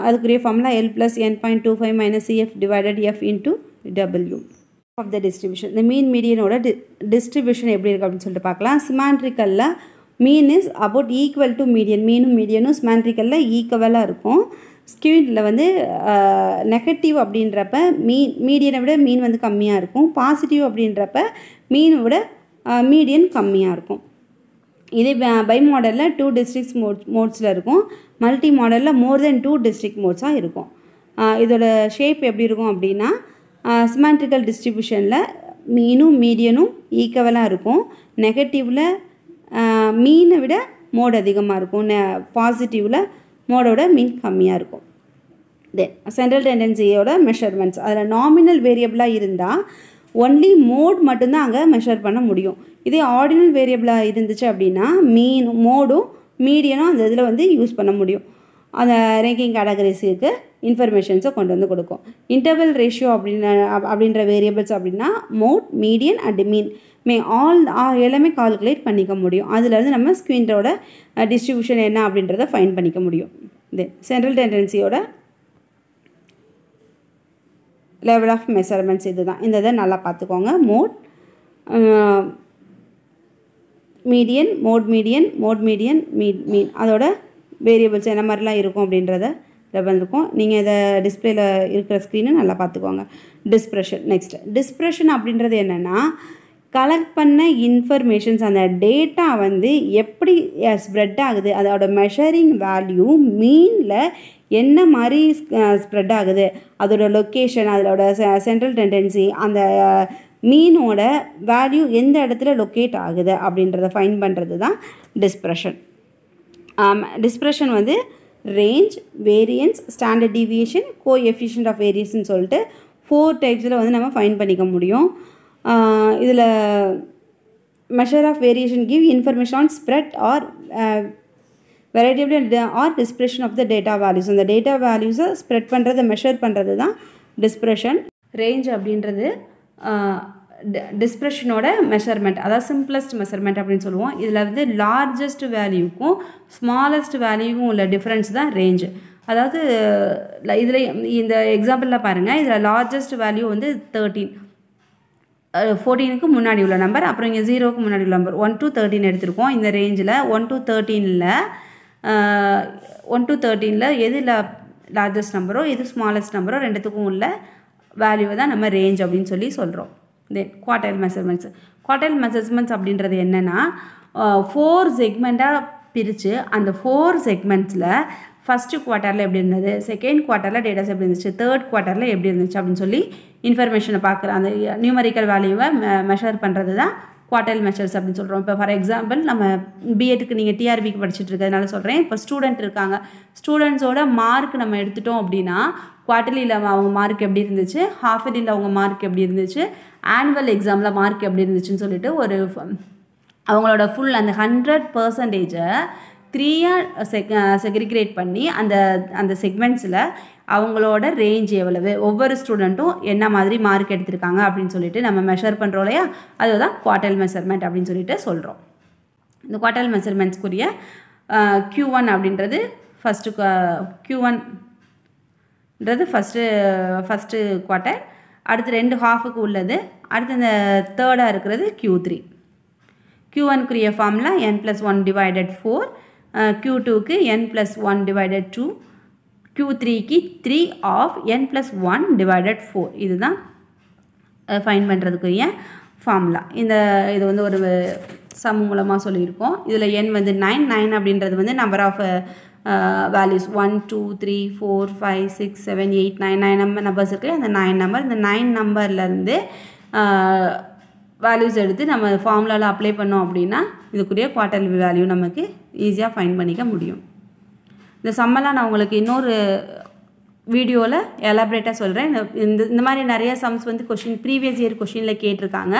அதுக்குரிய ஃபார்ம்லாம் L plus N point two five minus CF divided F into W of the distribution இந்த மீன் மீடியனோட டி டிஸ்ட்ரிபியூஷன் எப்படி இருக்குது அப்படின்னு சொல்லிட்டு பார்க்கலாம் சிமான்ட்ரிக்கலில் mean is about equal to median மீனும் மீடியனும் சிமான்ட்ரிக்கலில் ஈக்குவலாக இருக்கும் ஸ்கீனில் வந்து நெகட்டிவ் அப்படின்றப்ப மீன் மீடியனை விட மீன் வந்து கம்மியாக இருக்கும் பாசிட்டிவ் அப்படின்றப்ப மீனை விட மீடியன் கம்மியாக இருக்கும் இதே பை மாடலில் டூ டிஸ்ட்ரிக்ஸ் மோட் மோட்ஸில் இருக்கும் மல்டி மாடலில் மோர் தென் டூ டிஸ்ட்ரிக் மோட்ஸாக இருக்கும் இதோட ஷேப் எப்படி இருக்கும் அப்படின்னா சிமெண்ட்ரிக்கல் டிஸ்ட்ரிபியூஷனில் மீனும் மீடியனும் ஈக்குவலாக இருக்கும் நெகட்டிவில் மீனை விட மோட் அதிகமாக இருக்கும் நெ பாசிட்டிவில் மோடோட மீன் கம்மியாக இருக்கும் தென் சென்ட்ரல் டெண்டன்சியோட மெஷர்மெண்ட்ஸ் அதில் நாமினல் வேரியபிளாக இருந்தால் ஒன்லி மோட் மட்டும்தான் அங்கே மெஷர் பண்ண முடியும் இதே ஆர்டினல் வேரியபிளாக இருந்துச்சு அப்படின்னா மீன் மோடும் மீடியனும் அந்த இதில் வந்து யூஸ் பண்ண முடியும் அந்த ரேங்கிங் கேட்டகரிஸுக்கு இன்ஃபர்மேஷன்ஸை கொண்டு வந்து கொடுக்கும் இன்டர்வல் ரேஷியோ அப்படின்ற அப்படின்ற வேரியபிள்ஸ் அப்படின்னா mode median and mean may all எல்லாமே கால்குலேட் பண்ணிக்க முடியும் அதுலேருந்து நம்ம ஸ்க்ரீன்டோட டிஸ்ட்ரிபியூஷன் என்ன அப்படின்றத ஃபைன் பண்ணிக்க முடியும் இது சென்ட்ரல் டெண்டன்சியோட லெவல் ஆஃப் மெஷர்மெண்ட்ஸ் இது தான் இந்த இதை நல்லா பார்த்துக்கோங்க mode median mode median mode median meet mean அதோட வேரியபிள்ஸ் என்ன மாதிரிலாம் இருக்கும் அப்படின்றத வந்திருக்கும் நீங்கள் இதை டிஸ்பிளேல இருக்கிற ஸ்க்ரீனை நல்லா பார்த்துக்கோங்க டிஸ்ப்ரெஷன் நெக்ஸ்ட் டிஸ்ப்ரெஷன் அப்படின்றது என்னென்னா கலெக்ட் பண்ண இன்ஃபர்மேஷன்ஸ் அந்த டேட்டா வந்து எப்படி ஸ்ப்ரெட் ஆகுது அதோட மெஷரிங் வேல்யூ மீனில் என்ன மாதிரி ஸ்ப்ரெட் ஆகுது அதோட லொக்கேஷன் அதோட சென்ட்ரல் டெண்டன்சி அந்த மீனோட வேல்யூ எந்த இடத்துல லொக்கேட் ஆகுது அப்படின்றத ஃபைன் பண்ணுறது தான் டிஸ்ப்ரெஷன் டிஸ்ப்ரெஷன் வந்து range variance standard deviation coefficient of வேரியன்ஸ்னு சொல்லிட்டு ஃபோர் டைப்ஸில் வந்து நம்ம ஃபைன் பண்ணிக்க முடியும் இதில் measure of variation give information on spread or variety or dispersion of the data values அந்த டேட்டா வேல்யூஸை ஸ்ப்ரெட் பண்ணுறது மெஷர் பண்ணுறது தான் டிஸ்பிரஷன் ரேஞ்ச் அப்படின்றது டிஸ்ப்ரெஷனோட மெஷர்மெண்ட் அதாவது சிம்பிளஸ்ட் மெஷர்மெண்ட் அப்படின்னு சொல்லுவோம் இதில் வந்து லார்ஜஸ்ட் வேல்யூக்கும் ஸ்மாலஸ்ட் வேல்யூக்கும் உள்ள டிஃப்ரென்ஸ் தான் ரேஞ்சு அதாவது இதில் இந்த எக்ஸாம்பிளில் பாருங்கள் இதில் லார்ஜஸ்ட் வேல்யூ வந்து தேர்ட்டீன் ஃபோர்டீனுக்கு முன்னாடி உள்ள நம்பர் அப்புறம் இங்கே ஜீரோவுக்கு முன்னாடி உள்ள நம்பர் ஒன் டூ தேர்ட்டின் எடுத்திருக்கோம் இந்த ரேஞ்சில் ஒன் டூ தேர்ட்டீனில் ஒன் டூ தேர்ட்டீனில் எது லார்ஜஸ்ட் நம்பரோ எது ஸ்மாலஸ்ட் நம்பரோ ரெண்டுத்துக்கும் உள்ள வேல்யூவை தான் நம்ம ரேஞ்ச் அப்படின்னு சொல்லி சொல்கிறோம் தென் குவார்டைல் மெசர்மெண்ட்ஸ் குவார்டைல் மெசர்மெண்ட்ஸ் அப்படின்றது என்னென்னா ஃபோர் செக்மெண்ட்டாக பிரித்து அந்த ஃபோர் செக்மெண்ட்ஸில் ஃபஸ்ட்டு குவார்ட்டரில் எப்படி இருந்தது செகண்ட் குவார்ட்டரில் டேட்டாஸ் எப்படி இருந்துச்சு தேர்ட் குவார்ட்டரில் எப்படி இருந்துச்சு அப்படின்னு சொல்லி இன்ஃபர்மேஷனை பார்க்குற அந்த நியூமரிக்கல் வேல்யூவை மெ மெஷர் பண்ணுறது தான் குவார்டல் மெஷர்ஸ் அப்படின்னு சொல்கிறோம் இப்போ ஃபார் எக்ஸாம்பிள் நம்ம பிஎட்டுக்கு நீங்கள் டிஆர்பிக்கு படிச்சுட்டு இருக்கிறதுனால சொல்கிறேன் இப்போ ஸ்டூடெண்ட் இருக்காங்க ஸ்டூடெண்ட்ஸோட மார்க் நம்ம எடுத்துட்டோம் அப்படின்னா குவார்டர்லியில் அவங்க மார்க் எப்படி இருந்துச்சு ஹாஃப் இயர்லியில் அவங்க மார்க் எப்படி இருந்துச்சு ஆனுவல் எக்ஸாமில் மார்க் எப்படி இருந்துச்சுன்னு சொல்லிட்டு ஒரு அவங்களோட ஃபுல் அந்த ஹண்ட்ரட் பர்சன்டேஜை த்ரீயாக செக் செக்ரிகிரேட் பண்ணி அந்த அந்த செக்மெண்ட்ஸில் அவங்களோட ரேஞ்ச் எவ்வளவு ஒவ்வொரு ஸ்டூடெண்ட்டும் என்ன மாதிரி மார்க் எடுத்திருக்காங்க அப்படின்னு சொல்லிட்டு நம்ம மெஷர் பண்ணுறோம் இல்லையா அதுதான் குவார்டல் மெஷர்மெண்ட் அப்படின்னு சொல்லிட்டு சொல்கிறோம் இந்த குவார்டல் மெஷர்மெண்ட்ஸ்க்குரிய க்யூ ஒன் அப்படின்றது ஃபஸ்ட்டு க்யூ ஒன்றது ஃபஸ்ட்டு ஃபஸ்ட்டு குவார்ட்டர் அடுத்து ரெண்டு ஹாஃபுக்கு உள்ளது அடுத்து இந்த தேர்டாக இருக்கிறது க்யூ த்ரீ க்யூ ஒன்க்குரிய ஃபார்மில் N plus one divided four Q டூக்கு N plus one divided two Q த்ரீக்கு three of N plus one divided four இதுதான் ஃபைன் பண்ணுறதுக்குரிய ஃபார்முலா இந்த இது வந்து ஒரு சம் மூலமாக சொல்லியிருக்கோம் இதில் என் வந்து நைன் நைன் அப்படின்றது வந்து number of values one two three four five six seven eight nine nine numbers இருக்கிறு அந்த நைன் நம்பர் இந்த நைன் நம்பர்லேருந்து வேல்யூஸ் எடுத்து நம்ம ஃபார்முலாவில் அப்ளை பண்ணோம் அப்படின்னா இதுக்குரிய quarterly வேல்யூ நமக்கு ஈஸியாக ஃபைன் பண்ணிக்க முடியும் இந்த சம்மெல்லாம் நான் உங்களுக்கு இன்னொரு வீடியோவில் எலாபரேட்டாக சொல்கிறேன் இந்த இந்த மாதிரி நிறைய சம்ஸ் வந்து கொஷின் ப்ரீவியஸ் இயர் கொஷினில் கேட்டிருக்காங்க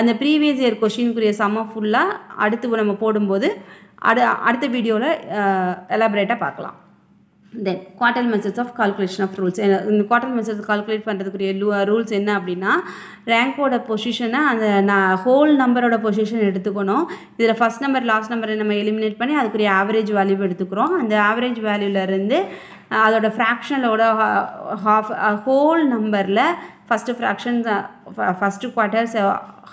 அந்த ப்ரீவியஸ் இயர் கொஷினுக்குரிய சம்மை ஃபுல்லாக அடுத்து நம்ம போடும்போது அடு அடுத்த வீடியோவில் எலாபரேட்டாக பார்க்கலாம் then quartile measures of calculation of rules இந்த குவார்டல் மெசட்ஸ் கால்குலேட் பண்ணுறதுக்குரிய ரூல்ஸ் என்ன அப்படின்னா ரேங்கோட பொசிஷனை அந்த நான் ஹோல் நம்பரோட பொசிஷன் எடுத்துக்கணும் இதில் ஃபஸ்ட் நம்பர் லாஸ்ட் நம்பரை நம்ம எலிமினேட் பண்ணி அதுக்குரிய ஆவரேஜ் வேல்யூ எடுத்துக்கிறோம் அந்த ஆவரேஜ் வேல்யூலேருந்து அதோட ஃப்ராக்ஷனோட ஹாஃப் ஹோல் நம்பரில் ஃபஸ்ட்டு ஃப்ராக்ஷன் ஃபஸ்ட்டு குவார்ட்டர்ஸ்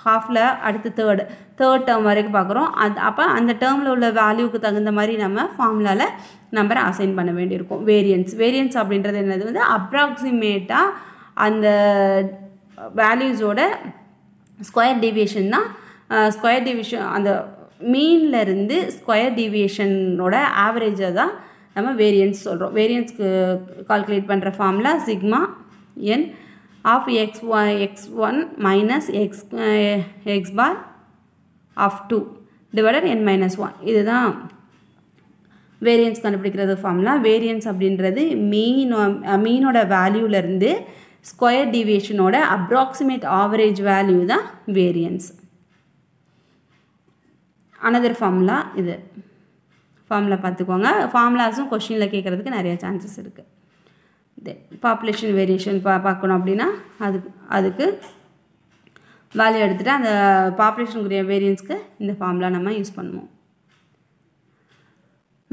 ஹாஃபில் அடுத்து தேர்டு தேர்ட் டேர்ம் வரைக்கும் பார்க்குறோம் அது அப்போ அந்த டேர்மில் உள்ள வேல்யூக்கு தகுந்த மாதிரி நம்ம ஃபார்முலாவில் நம்பரை அசைன் பண்ண வேண்டியிருக்கும் வேரியன்ஸ் வேரியன்ஸ் அப்படின்றது என்னது வந்து அப்ராக்சிமேட்டாக அந்த வேல்யூஸோட ஸ்கொயர் டிவியேஷன் தான் ஸ்கொயர் டிவிஷன் அந்த மீன்லேருந்து ஸ்கொயர் டிவியேஷனோட ஆவரேஜை தான் நம்ம வேரியன்ஸ் சொல்கிறோம் வேரியன்ஸ்க்கு கால்குலேட் பண்ணுற ஃபார்மில் sigma N of X one X one minus X X bar of two divided N minus one இதுதான் வேரியன்ஸ் கண்டுபிடிக்கிறது ஃபார்ம்லாம் வேரியன்ஸ் அப்படின்றது மீனோ மீனோட வேல்யூலேருந்து ஸ்கொயர் டிவியேஷனோட அப்ராக்சிமேட் ஆவரேஜ் வேல்யூ தான் வேரியன்ஸ் அனதர் ஃபார்முலா இது ஃபார்முலா பார்த்துக்கோங்க ஃபார்முலாஸும் கொஷினில் கேட்குறதுக்கு நிறையா சான்சஸ் இருக்குது பாப்புலேஷன் வேரியேஷன் பா பார்க்கணும் அப்படின்னா அதுக்கு அதுக்கு வேல்யூ எடுத்துகிட்டு அந்த பாப்புலேஷனுக்குரிய வேரியன்ஸ்க்கு இந்த ஃபார்முலா நம்ம யூஸ் பண்ணுவோம்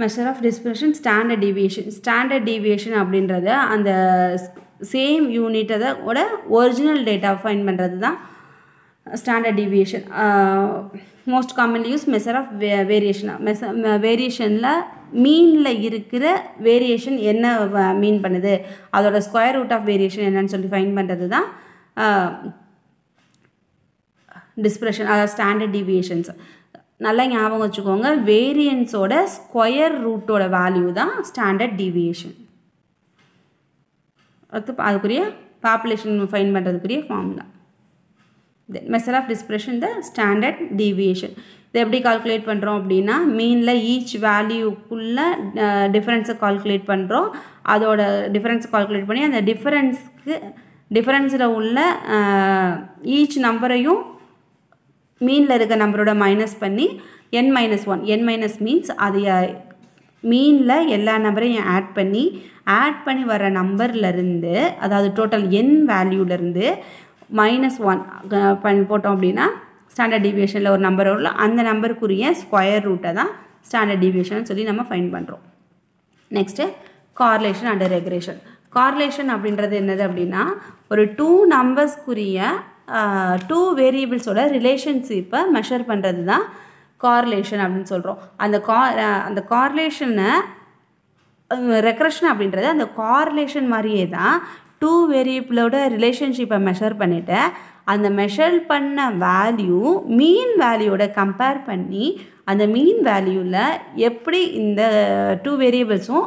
measure of dispersion standard deviation standard deviation அப்படின்றத அந்த சேம் யூனிட்டதை ஓட ஒரிஜினல் டேட்டா ஃபைன் பண்ணுறது தான் standard deviation most commonly use measure of variation வேரியேஷனாக மெச வேரியேஷனில் மீனில் இருக்கிற வேரியேஷன் என்ன மீன் பண்ணுது அதோட ஸ்கொயர் ரூட் ஆஃப் வேரியேஷன் என்னன்னு சொல்லி ஃபைன் பண்ணுறது தான் டிஸ்பிரஷன் அதாவது ஸ்டாண்டர்ட் டிவியேஷன்ஸ் நல்லா ஞாபகம் வச்சுக்கோங்க வேரியன்ஸோட ஸ்கொயர் ரூட்டோட வேல்யூ தான் ஸ்டாண்டர்ட் டிவியேஷன் அடுத்து அதுக்குரிய பாப்புலேஷன் ஃபைன் பண்ணுறதுக்குரிய formula then measure of dispersion the standard deviation இதை எப்படி கால்குலேட் பண்ணுறோம் அப்படின்னா மீனில் ஈச் வேல்யூக்குள்ள டிஃப்ரென்ஸை கால்குலேட் பண்ணுறோம் அதோட டிஃப்ரென்ஸை கால்குலேட் பண்ணி அந்த டிஃப்ரென்ஸ்க்கு டிஃப்ரென்ஸில் உள்ள ஈச் நம்பரையும் மீனில் இருக்க நம்பரோட மைனஸ் பண்ணி N minus one N minus means அது மீனில் எல்லா நம்பரையும் ஆட் பண்ணி ஆட் பண்ணி வர நம்பர்லேருந்து அதாவது டோட்டல் என் வேல்யூலேருந்து மைனஸ் ஒன் பண்ணி போட்டோம் அப்படின்னா ஸ்டாண்டர்ட் டிவியேஷனில் ஒரு நம்பர் வரல அந்த நம்பருக்குரிய ஸ்கொயர் ரூட்டை தான் ஸ்டாண்டர்ட் டிவியேஷன் சொல்லி நம்ம ஃபைன் பண்ணுறோம் next correlation under regulation correlation அப்படின்றது என்னது அப்படின்னா ஒரு டூ நம்பர்ஸ்க்குரிய டூ வேரியபிள்ஸோட ரிலேஷன்ஷிப்பை மெஷர் பண்ணுறது தான் கார்லேஷன் அப்படின்னு சொல்கிறோம் அந்த கா அந்த கார்லேஷனை ரெக்ரெஷன் அப்படின்றது அந்த கார்லேஷன் மாதிரியே தான் டூ வேரியபிளோட ரிலேஷன்ஷிப்பை மெஷர் பண்ணிவிட்டு அந்த மெஷர் பண்ண வேல்யூ மீன் வேல்யூவோட கம்பேர் பண்ணி அந்த மீன் வேல்யூவில் எப்படி இந்த டூ வேரியபிள்ஸும்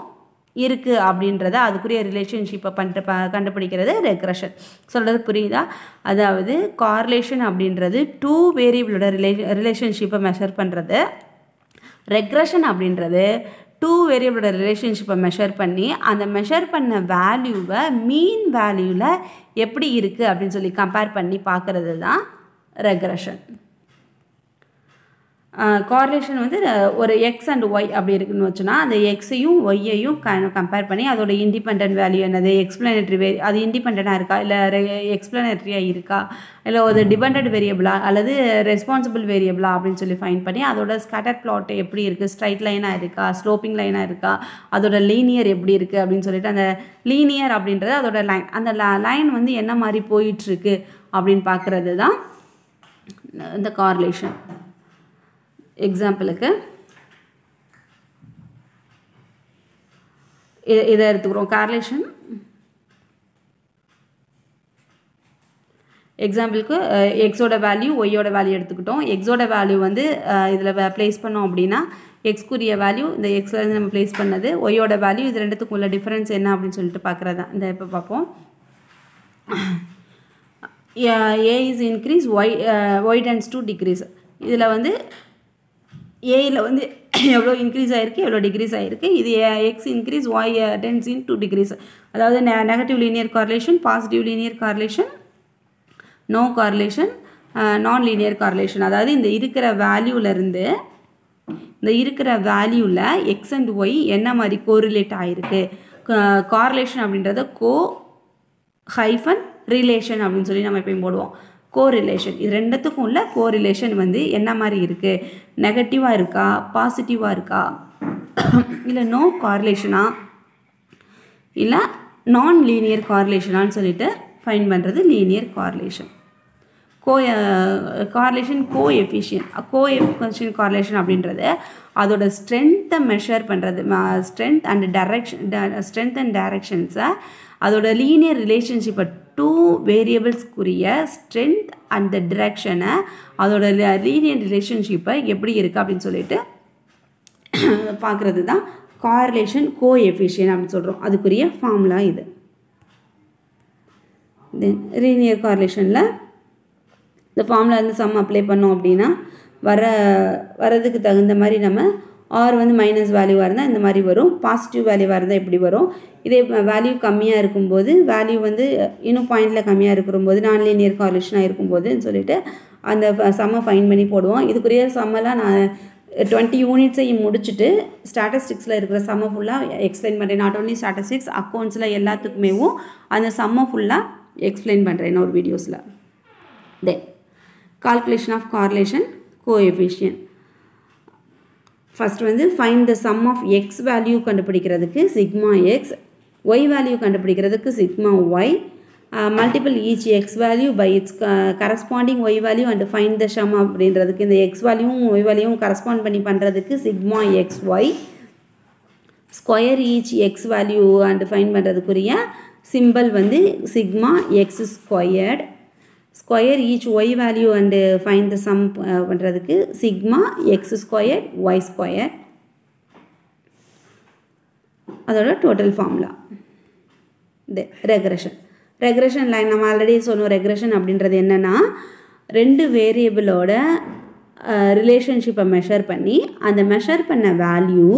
இருக்குது அப்படின்றத அதுக்குரிய ரிலேஷன்ஷிப்பை பண்ணுற ப கண்டுபிடிக்கிறது ரெக்ரெஷன் சொல்கிறது புரியுதா அதாவது கார்லேஷன் அப்படின்றது டூ வேரியபிளோட ரிலே ரிலேஷன்ஷிப்பை மெஷர் பண்ணுறது ரெக்ரஷன் அப்படின்றது டூ வேரியபிளோட ரிலேஷன்ஷிப்பை மெஷர் பண்ணி அந்த மெஷர் பண்ண வேல்யூவை மீன் வேல்யூவில் எப்படி இருக்குது அப்படின்னு சொல்லி கம்பேர் பண்ணி பார்க்குறது தான் ரெக்ரெஷன் கார்லேஷன் வந்து ஒரு எக்ஸ் அண்ட் ஒய் அப்படி இருக்குன்னு வச்சோன்னா அந்த எக்ஸையும் ஒய்யையும் க கம்பேர் பண்ணி அதோட இண்டிபெண்ட் வேல்யூ என்னது எக்ஸ்பிளனேட்ரி வே அது இண்டிபெண்ட்டாக இருக்கா இல்லை எக்ஸ்பிளனேட்ரியாக இருக்கா இல்லை ஒரு டிபெண்டட் வேரியபிளா அல்லது ரெஸ்பான்சிபிள் வேரியபிளா அப்படின்னு சொல்லி ஃபைன் பண்ணி அதோட ஸ்கேட்டர் பிளாட் எப்படி இருக்குது ஸ்ட்ரைட் லைனாக இருக்கா ஸ்லோப்பிங் லைனாக இருக்கா அதோட லீனியர் எப்படி இருக்குது அப்படின்னு சொல்லிட்டு அந்த லீனியர் அப்படின்றது அதோட லைன் அந்த லைன் வந்து என்ன மாதிரி போயிட்டுருக்கு அப்படின்னு பார்க்குறது தான் இந்த கார்லேஷன் எக்ஸாம்பிளுக்கு இதை எடுத்துக்கிறோம் கார்லேஷன் எக்ஸாம்பிளுக்கு எக்ஸோட வேல்யூ ஒய்யோட வேல்யூ எடுத்துக்கிட்டோம் எக்ஸோட வேல்யூ வந்து இதில் ப்ளேஸ் பண்ணோம் அப்படின்னா எக்ஸ்குரிய வேல்யூ இந்த இருந்து நம்ம ப்ளேஸ் பண்ணது ஒய்யோட வேல்யூ இது ரெண்டுத்துக்கும் உள்ள டிஃப்ரென்ஸ் என்ன அப்படின்னு சொல்லிட்டு பார்க்குறது தான் இந்த இப்போ பார்ப்போம் A is increase Y Y tends to decrease இதில் வந்து ஏயில் வந்து [CLEARS THROAT] எவ்வளோ இன்க்ரீஸ் ஆகிருக்கு எவ்வளோ டிக்ரீஸ் ஆகிருக்கு இது X increase Y tends in to decrease அதாவது நெ negative linear correlation positive linear correlation no correlation non linear correlation அதாவது இந்த இருக்கிற வேல்யூலேருந்து இந்த இருக்கிற வேல்யூவில் எக்ஸ் அண்ட் ஒய் என்ன மாதிரி கோரிலேட் ஆகிருக்கு கார்லேஷன் அப்படின்றத கோ ஹைஃபன் ரிலேஷன் அப்படின்னு சொல்லி நம்ம எப்பயும் போடுவோம் கோரிலேஷன் இது ரெண்டுத்துக்கும் உள்ள கோரிலேஷன் வந்து என்ன மாதிரி இருக்குது நெகட்டிவாக இருக்கா பாசிட்டிவாக இருக்கா இல்லை நோ கார்லேஷனா இல்லை நான் லீனியர் கார்லேஷனான்னு சொல்லிட்டு ஃபைன் பண்ணுறது linear correlation co correlation coefficient coefficient correlation அப்படின்றது அதோட ஸ்ட்ரென்த்தை மெஷர் பண்ணுறது strength and direction strength and டைரக்ஷன்ஸை அதோட லீனியர் ரிலேஷன்ஷிப்பை டூ வேரியபிள்ஸ்க்குரிய ஸ்ட்ரென்த் அண்ட் த டிரெக்ஷனை அதோட லீனியன் ரிலேஷன்ஷிப்பை எப்படி இருக்குது அப்படின்னு சொல்லிட்டு பார்க்குறது தான் கார்லேஷன் கோ எஃபிஷியன் அப்படின்னு சொல்கிறோம் அதுக்குரிய ஃபார்முலா இது தென் லீனியர் கார்லேஷனில் இந்த ஃபார்ம்ல இருந்து சம் அப்ளை பண்ணோம் அப்படின்னா வர வரதுக்கு தகுந்த மாதிரி நம்ம ஆர் வந்து மைனஸ் வேல்யூவாக இருந்தால் இந்த மாதிரி வரும் பாசிட்டிவ் வேல்யூவாக இருந்தால் எப்படி வரும் இதே வேல்யூ கம்மியாக இருக்கும்போது வேல்யூ வந்து இன்னும் பாயிண்டில் கம்மியாக இருக்கும்போது நான் லீனியர் காலேஷனாக இருக்கும்போதுன்னு சொல்லிட்டு அந்த சம்மை ஃபைன் பண்ணி போடுவோம் இதுக்குரிய சம்மெல்லாம் நான் டுவெண்ட்டி யூனிட்ஸையும் முடிச்சுட்டு ஸ்டாட்டஸ்டிக்ஸில் இருக்கிற சம்மை ஃபுல்லாக எக்ஸ்பிளைன் பண்ணுறேன் நாட் ஓன்லி ஸ்டாட்டஸ்டிக்ஸ் அக்கௌண்ட்ஸில் எல்லாத்துக்குமேவும் அந்த சம்மை ஃபுல்லாக எக்ஸ்பிளைன் பண்ணுறேன் இன்னொரு வீடியோஸில் then calculation of correlation coefficient first வந்து find the sum of X value கண்டுபிடிக்கிறதுக்கு சிக்மா எக்ஸ் ஒய் வேல்யூ கண்டுபிடிக்கிறதுக்கு sigma Y multiple each X value by its corresponding Y value and find the sum அப்படின்றதுக்கு இந்த X வேல்யூவும் Y வேல்யூவும் correspond பண்ணி பண்ணுறதுக்கு sigma X Y square each X value and find பண்ணுறதுக்குரிய simple வந்து sigma X squared square each Y value and find the some பண்ணுறதுக்கு sigma X square Y square அதோட டோட்டல் ஃபார்முலா இந்த regression regression line நம்ம already சொன்னோம் regression அப்படின்றது என்னென்னா ரெண்டு வேரியபிளோட ரிலேஷன்ஷிப்பை மெஷர் பண்ணி அந்த மெஷர் பண்ண வேல்யூ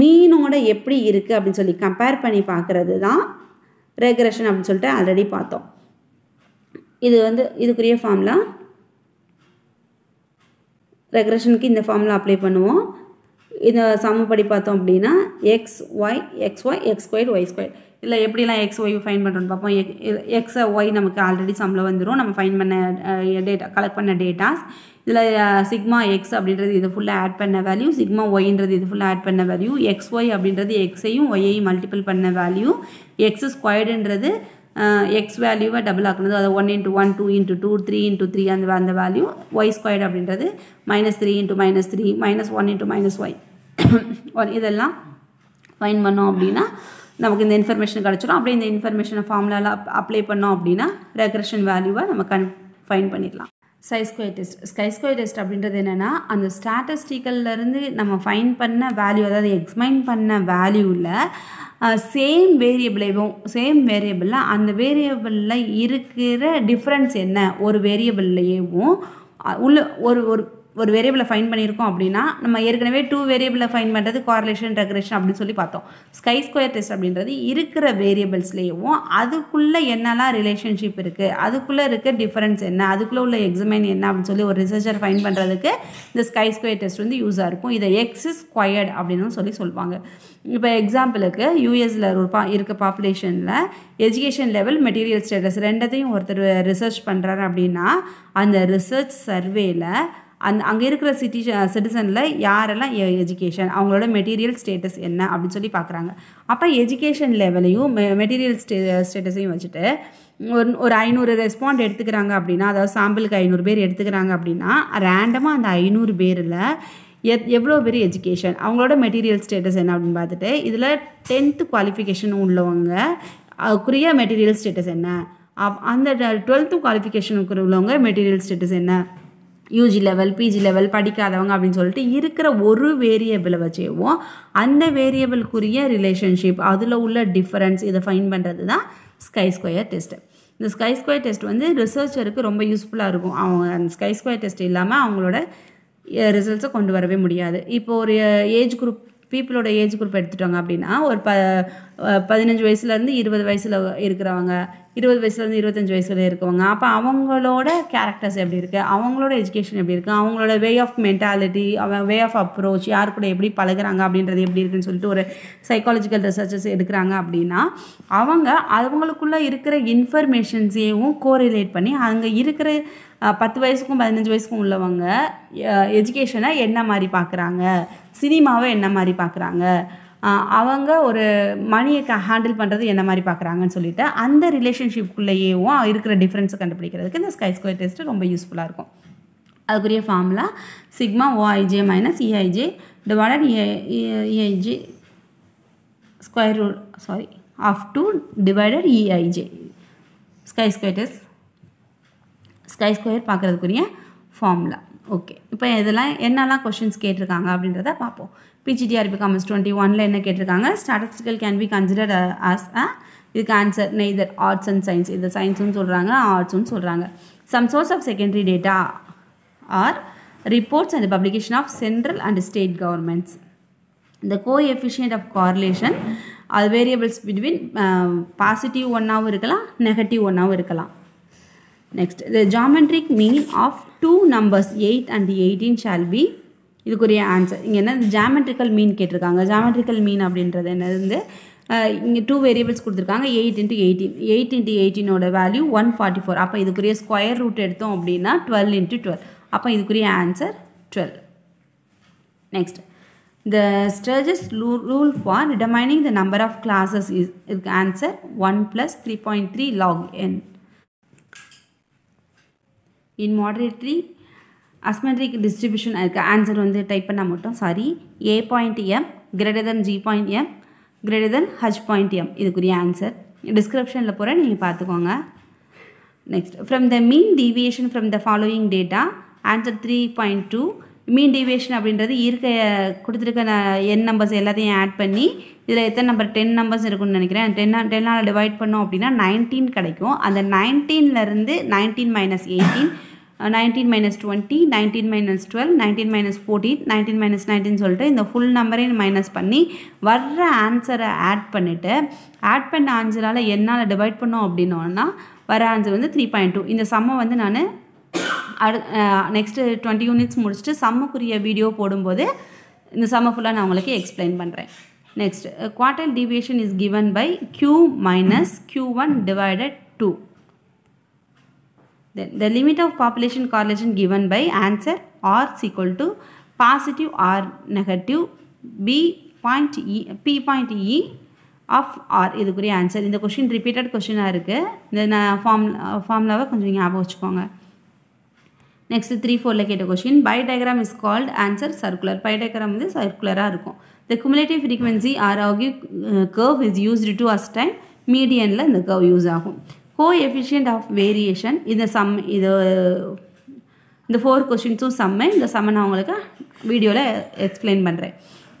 மீனோட எப்படி இருக்குது அப்படின்னு சொல்லி கம்பேர் பண்ணி பார்க்குறது தான் ரெக்ரெஷன் அப்படின்னு சொல்லிட்டு ஆல்ரெடி பார்த்தோம் இது வந்து இதுக்குரிய ஃபார்ம்லாம் ரெக்ரெஷனுக்கு இந்த ஃபார்மில் அப்ளை பண்ணுவோம் இந்த சமப்படி பார்த்தோம் அப்படின்னா X Y X Y X square Y square இல்லை எப்படிலாம் எக்ஸ் ஒய் ஃபைன் பண்ணுறோன்னு பார்ப்போம் எக் எக்ஸை ஒய் நமக்கு ஆல்ரெடி சம்மில் வந்துடும் நம்ம ஃபைன் பண்ண டேட்டா கலெக்ட் பண்ண டேட்டாஸ் இதில் சிக்மா எக்ஸ் அப்படின்றது இது ஃபுல்லாக ஆட் பண்ண வேல்யூ சிக்மா ஒய்ன்றது இது ஃபுல்லாக ஆட் பண்ண வேல்யூ எக்ஸ் ஒய் அப்படின்றது எக்ஸையும் ஒய்யையும் மல்டிபிள் பண்ண வேல்யூ எக்ஸ் ஸ்கொயர்டுன்றது எக்ஸ் வேல்யூவை டபுள் ஆக்கணும் அது one into one two into two three into three அந்த அந்த வேல்யூ ஒய் ஸ்கொயர்டு அப்படின்றது minus three into minus three minus one into minus Y one இதெல்லாம் ஃபைன் பண்ணோம் அப்படின்னா நமக்கு இந்த இன்ஃபர்மேஷன் கிடச்சிடும் அப்படியே இந்த இன்ஃபர்மேஷனை ஃபார்முலாவில் அப்ளை பண்ணோம் அப்படின்னா ரெக்ரேஷன் வேல்யூவை நம்ம கன் ஃபைன் பண்ணிடலாம் சைஸ்கொயர் டெஸ்ட் ஸ்கைஸ்கொயர் டெஸ்ட் அப்படின்றது என்னென்னா அந்த ஸ்டாட்டஸ்டிக்கல்லேருந்து நம்ம ஃபைன் பண்ண வேல்யூ அதாவது எக்ஸ்மைன் பண்ண வேல்யூவில் சேம் வேரியபிள் சேம் வேரியபிளில் அந்த வேரியபிளில் இருக்கிற டிஃப்ரென்ஸ் என்ன ஒரு வேரியபிள்லையேவும் உள்ள ஒரு ஒரு ஒரு வேரியபிளை ஃபைன் பண்ணியிருக்கோம் அப்படின்னா நம்ம ஏற்கனவே டூ வேரியபிளை ஃபைன் பண்ணுறது கார்லேஷன் ரெக்ரேஷன் அப்படின்னு சொல்லி பார்த்தோம் ஸ்கை ஸ்கொயர் டெஸ்ட் அப்படின்றது இருக்கிற வேரியபிள்ஸ்லேயும் அதுக்குள்ளே என்னெல்லாம் ரிலேஷன்ஷிப் இருக்குது அதுக்குள்ளே இருக்க டிஃப்ரென்ஸ் என்ன அதுக்குள்ளே உள்ள எக்ஸமைன் என்ன அப்படின்னு சொல்லி ஒரு ரிசர்ச்சர் ஃபைன் பண்ணுறதுக்கு இந்த ஸ்கை ஸ்கொயர் டெஸ்ட் வந்து யூஸாக இருக்கும் இதை எக்ஸ் ஸ்கொயர்டு அப்படின்னு சொல்லி சொல்லுவாங்க இப்போ எக்ஸாம்பிளுக்கு யூஎஸில் ஒரு பா இருக்க பாப்புலேஷனில் எஜுகேஷன் லெவல் மெட்டீரியல் ஸ்டேட்டஸ் ரெண்டத்தையும் ஒருத்தர் ரிசர்ச் பண்ணுறாரு அப்படின்னா அந்த ரிசர்ச் சர்வேயில் அந் அங்கே இருக்கிற சிட்டி சிட்டிசனில் யாரெல்லாம் எஜுகேஷன் அவங்களோட மெட்டீரியல் ஸ்டேட்டஸ் என்ன அப்படின்னு சொல்லி பார்க்குறாங்க அப்போ எஜுகேஷன் லெவலையும் மெ மெட்டீரியல் ஸ்டே ஸ்டேட்டஸையும் வச்சுட்டு ஒரு ஒரு ஐநூறு ரெஸ்பாண்ட் எடுத்துக்கிறாங்க அப்படின்னா அதாவது சாம்பிளுக்கு ஐநூறு பேர் எடுத்துக்கிறாங்க அப்படின்னா ரேண்டமாக அந்த ஐநூறு பேரில் எத் எவ்வளோ பெரிய எஜுகேஷன் அவங்களோட மெட்டீரியல் ஸ்டேட்டஸ் என்ன அப்படின்னு பார்த்துட்டு இதில் டென்த்து குவாலிஃபிகேஷன் உள்ளவங்க குறிய மெட்டீரியல் ஸ்டேட்டஸ் என்ன அப் அந்த டுவெல்த்து குவாலிஃபிகேஷனுக்கு உள்ளவங்க மெட்டீரியல் ஸ்டேட்டஸ் என்ன யூஜி லெவல் பிஜி லெவல் படிக்காதவங்க அப்படின்னு சொல்லிட்டு இருக்கிற ஒரு வேரியபிளை வச்சேவும் அந்த வேரியபிளுக்குரிய ரிலேஷன்ஷிப் அதில் உள்ள டிஃப்ரென்ஸ் இதை ஃபைன் பண்ணுறது தான் ஸ்கை ஸ்கொயர் டெஸ்ட்டு இந்த ஸ்கை ஸ்கொயர் டெஸ்ட் வந்து ரிசர்ச்சருக்கு ரொம்ப யூஸ்ஃபுல்லாக இருக்கும் அவங்க அந்த ஸ்கை ஸ்கொயர் டெஸ்ட் இல்லாமல் அவங்களோட ரிசல்ட்ஸை கொண்டு வரவே முடியாது இப்போ ஒரு ஏஜ் குரூப் பீப்புளோட ஏஜ் குரூப் எடுத்துட்டோங்க அப்படின்னா ஒரு ப பதினஞ்சு வயசுலேருந்து இருபது வயசில் இருக்கிறவங்க இருபது வயசுலேருந்து இருபத்தஞ்சி வயசில் இருக்கவங்க அப்போ அவங்களோட கேரக்டர்ஸ் எப்படி இருக்குது அவங்களோட எஜுகேஷன் எப்படி இருக்குது அவங்களோட வே ஆஃப் மென்டாலிட்டி அவன் வே ஆஃப் அப்ரோச் யார் கூட எப்படி பழகிறாங்க அப்படின்றது எப்படி இருக்குன்னு சொல்லிட்டு ஒரு சைக்காலஜிக்கல் ரிசர்ச்சஸ் எடுக்கிறாங்க அப்படின்னா அவங்க அவங்களுக்குள்ளே இருக்கிற இன்ஃபர்மேஷன்ஸையும் கோரிலேட் பண்ணி அங்கே இருக்கிற பத்து வயசுக்கும் பதினஞ்சு வயசுக்கும் உள்ளவங்க எஜுகேஷனை என்ன மாதிரி பார்க்குறாங்க சினிமாவை என்ன மாதிரி பார்க்குறாங்க அவங்க ஒரு மணியை க ஹேண்டில் பண்ணுறது என்ன மாதிரி பார்க்குறாங்கன்னு சொல்லிட்டு அந்த ரிலேஷன்ஷிப்குள்ளேயேவும் இருக்கிற டிஃப்ரென்ஸை கண்டுபிடிக்கிறதுக்கு இந்த ஸ்கை ஸ்கொயர் டெஸ்ட்டு ரொம்ப யூஸ்ஃபுல்லாக இருக்கும் அதுக்குரிய formula sigma OIJ minus EIJ divided EIJ square root sorry of two divided EIJ chi square test chi square பார்க்குறதுக்குரிய ஃபார்முலா ஓகே இப்போ இதெல்லாம் என்னெல்லாம் கொஷின்ஸ் கேட்டிருக்காங்க அப்படின்றத பார்ப்போம் பிஜிடிஆர்பி காமர்ஸ் டுவெண்ட்டி ஒனில் என்ன கேட்டிருக்காங்க statistical can be consider as a இதுக்கு answer neither arts and science இது சயின்ஸுன்னு சொல்கிறாங்க ஆர்ட்ஸுன்னு சொல்கிறாங்க some source of secondary data or reports and publication of central and state governments இந்த கோ எஃபிஷியன்ட் ஆஃப் கார்லேஷன் அது வேரியபிள்ஸ் பிட்வீன் பாசிட்டிவ் ஒன்னாகவும் இருக்கலாம் நெகட்டிவ் ஒன்னாகவும் இருக்கலாம் next the geometric mean of two numbers eight and eighteen shall be இதுக்குரிய answer இங்கே என்ன geometrical மீன் கேட்டிருக்காங்க ஜாமெட்ரிக்கல் மீன் அப்படின்றது என்ன வந்து இங்கே டூ வேரியபிள்ஸ் கொடுத்துருக்காங்க eight into eighteen eight into எயிட்டீனோட வேல்யூ ஒன் ஃபார்ட்டி ஃபோர் அப்போ இதுக்குரிய ஸ்கொயர் ரூட் எடுத்தோம் அப்படின்னா டுவெல் இன்ட்டு டுவெல் அப்போ இதுக்குரிய answer twelve next the Sturges rule for determining the number of classes is இதுக்கு answer one plus three point three log N in moderately asymmetric distribution இருக்குது answer வந்து type பண்ணால் மட்டும் sorry A point M greater than G point M greater than H point M இதுக்குரிய answer descriptionல போகிறேன் நீங்கள் பார்த்துக்கோங்க next from the mean deviation from the following data answer three point two mean deviation அப்படின்றது இருக்க கொடுத்துருக்க நான் என் நம்பர்ஸ் எல்லாத்தையும் ஆட் பண்ணி இதில் எத்தனை நம்பர் டென் நம்பர்ஸ் இருக்குன்னு நினைக்கிறேன் டென்னா டென்னால் டிவைட் பண்ணோம் அப்படின்னா நைன்டீன் கிடைக்கும் அந்த நைன்டீன்லேருந்து nineteen minus eighteen nineteen minus twenty nineteen minus twelve nineteen minus fourteen nineteen minus nineteen சொல்லிட்டு இந்த ஃபுல் நம்பரையும் மைனஸ் பண்ணி வர்ற ஆன்சரை ஆட் பண்ணிவிட்டு ஆட் பண்ண ஆன்சரால் என்னால் டிவைட் பண்ணோம் அப்படின்னோன்னா வர ஆன்சர் வந்து த்ரீ பாயிண்ட் டூ இந்த சம்மை வந்து நான் அடு நெக்ஸ்ட்டு டுவெண்ட்டி யூனிட்ஸ் முடிச்சுட்டு சம்முக்குரிய வீடியோ போடும்போது இந்த சம்ம ஃபுல்லாக நான் உங்களுக்கு எக்ஸ்பிளைன் பண்ணுறேன் next quartile deviation is given by Q minus Q one divided two then the limit of population correlation given by answer R is equal positive or negative P point E P point E of R இதுக்குரிய answer இந்த question repeated கொஷினாக இருக்குது இந்த நான் form ஃபார்ம்லாவை கொஞ்சம் ஞாபகம் வச்சுக்கோங்க next three ஃபோரில் கேட்ட question pie diagram is called answer circular pie diagram வந்து சர்க்குலராக இருக்கும் த குமுலேட்டிவ் ஃப்ரீக்வன்சி ஆர் ஆகிய curve is used to estimate மீடியனில் இந்த கர்வ் யூஸ் ஆகும் கோ எஃபிஷியன்ட் ஆஃப் வேரியேஷன் இந்த சம் இது இந்த ஃபோர் கொஷின்ஸும் சம்மை இந்த சம்மை நான் உங்களுக்கு வீடியோவில் எக்ஸ்பிளைன் பண்ணுறேன்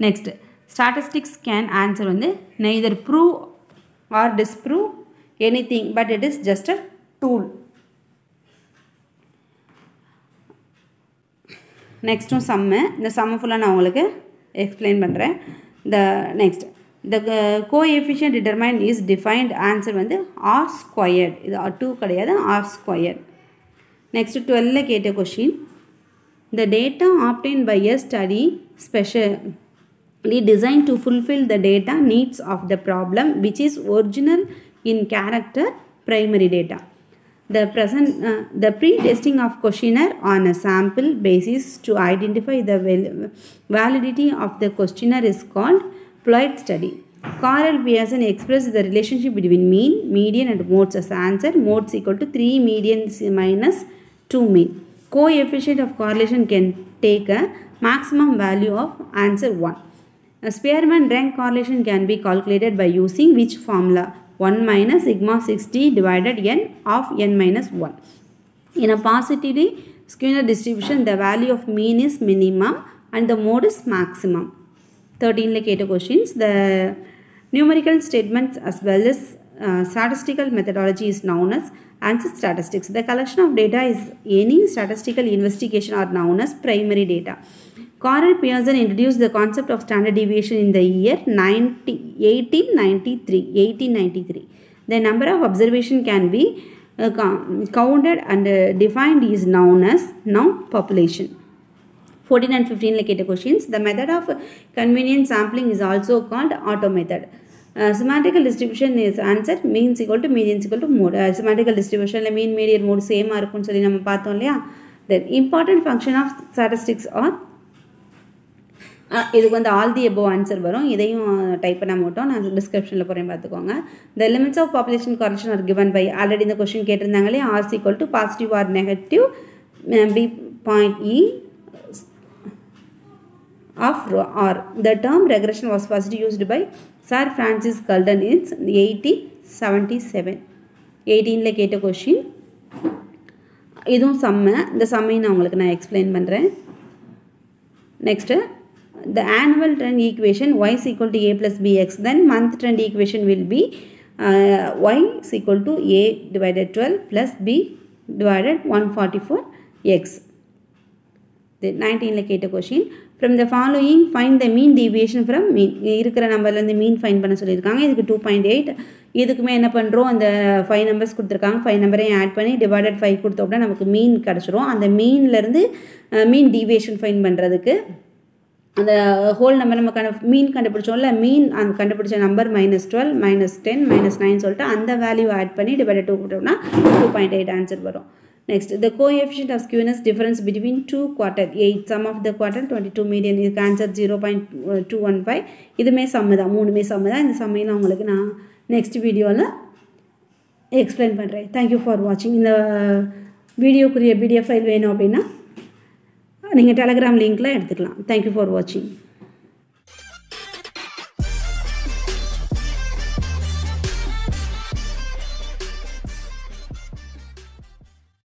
நெக்ஸ்ட் ஸ்டாட்டிஸ்டிக்ஸ் கேன் ஆன்சர் வந்து neither prove or disprove anything but it is just a tool நெக்ஸ்ட்டும் சம்மு இந்த சம்மு ஃபுல்லாக நான் உங்களுக்கு எக்ஸ்பிளைன் பண்ணுறேன் the next the coefficient determine is defined answer வந்து ஆர் ஸ்கொயர்ட் இது டூ கிடையாது ஆர் ஸ்கொயர்ட் நெக்ஸ்ட் டுவெல்லில் கேட்ட question the data obtained by a study specially design to fulfil the data needs of the problem which is original in character primary data The, present, uh, the pre-testing of questionnaire on a sample basis to identify the val validity of the questionnaire is called Ploid study. Carl Pearson expressed the relationship between mean, median and modes as answer. Modes equal to 3 median 2 mean. Coefficient of correlation can take a maximum value of answer 1. A Spearman rank correlation can be calculated by using which formula? 1 minus sigma 60 divided n of n minus 1. In a positively Skinner distribution, the value of mean is minimum and the mode is maximum. Thirteen கேட்ட questions, the numerical statements as well as uh, statistical methodology is known as answer statistics. The collection of data is any statistical investigation are known as primary data. Carl Pearson introduced the concept of standard deviation in the year 1893, 1893. The number of observation can be uh, counted and uh, defined is known as known population. 14 and 15 like questions. The method of convenient sampling is also called auto method. Uh, semantical distribution is answer means equal to median equal to mode. Uh, semantical distribution la mean median mode same Are irukku nu solli nama Then important function of statistics are இதுக்கு வந்து all the above answer வரும் இதையும் type பண்ண மாட்டோம் நான் டிஸ்கிரிப்ஷனில் போகிறேன் பார்த்துக்கோங்க the limits of population correction are given by already இந்த கொஷின் கேட்டிருந்தாங்களே R equal to positive or negative P point E of R the term regression was positive used by sir Francis Galton in eighty seventy seven எயிட்டீனில் கேட்ட question இதுவும் செம்மை இந்த செம்மையும் நான் உங்களுக்கு நான் எக்ஸ்பிளைன் பண்ணுறேன் next the annual trend equation y is equal to a plus bx then month trend equation will be uh, y is equal to a divided 12 plus b divided 144x. The 19ல கேட்ட question from the following find the mean deviation from mean இருக்கிற நம்பர்லேருந்து மீன் fine பண்ண சொல்லியிருக்காங்க இதுக்கு two point eight இதுக்குமே என்ன பண்ணுறோம் அந்த ஃபைவ் நம்பர்ஸ் கொடுத்துருக்காங்க ஃபைவ் நம்பரையும் ஆட் பண்ணி டிவைடட் ஃபைவ் கொடுத்தோம்னா நமக்கு மீன் கிடச்சிரும் அந்த மீன்லேருந்து மீன் uh, டிவியேஷன் ஃபைன் பண்ணுறதுக்கு அந்த ஹோல் நம்பர் நம்ம கண்ட மீன் கண்டுபிடிச்சோம்ல மீன் அந்த கண்டுபிடிச்ச number minus twelve minus ten minus nine சொல்லிட்டு அந்த வேல்யூ ஆட் பண்ணி டிவைட் டூ போட்டோம்னா டூ பாயிண்ட் எயிட் ஆன்சர் வரும் next the efficient of skewness difference between two quarter eight sum of the quarter twenty two median இதுக்கு answer zero point two one five இதுவுமே sum தான் மூணுமே சம்மு தான் இந்த சம்மையில் நான் உங்களுக்கு நான் நெக்ஸ்ட் வீடியோவில் எக்ஸ்பிளைன் பண்ணுறேன் தேங்க்யூ ஃபார் வாட்சிங் இந்த வீடியோக்குரிய பிடிஎஃப் ஃபைல் வேணும் அப்படின்னா நீங்கள் டெலகிராம் லிங்க்கில் எடுத்துக்கலாம் தேங்க்யூ ஃபார் வாட்சிங்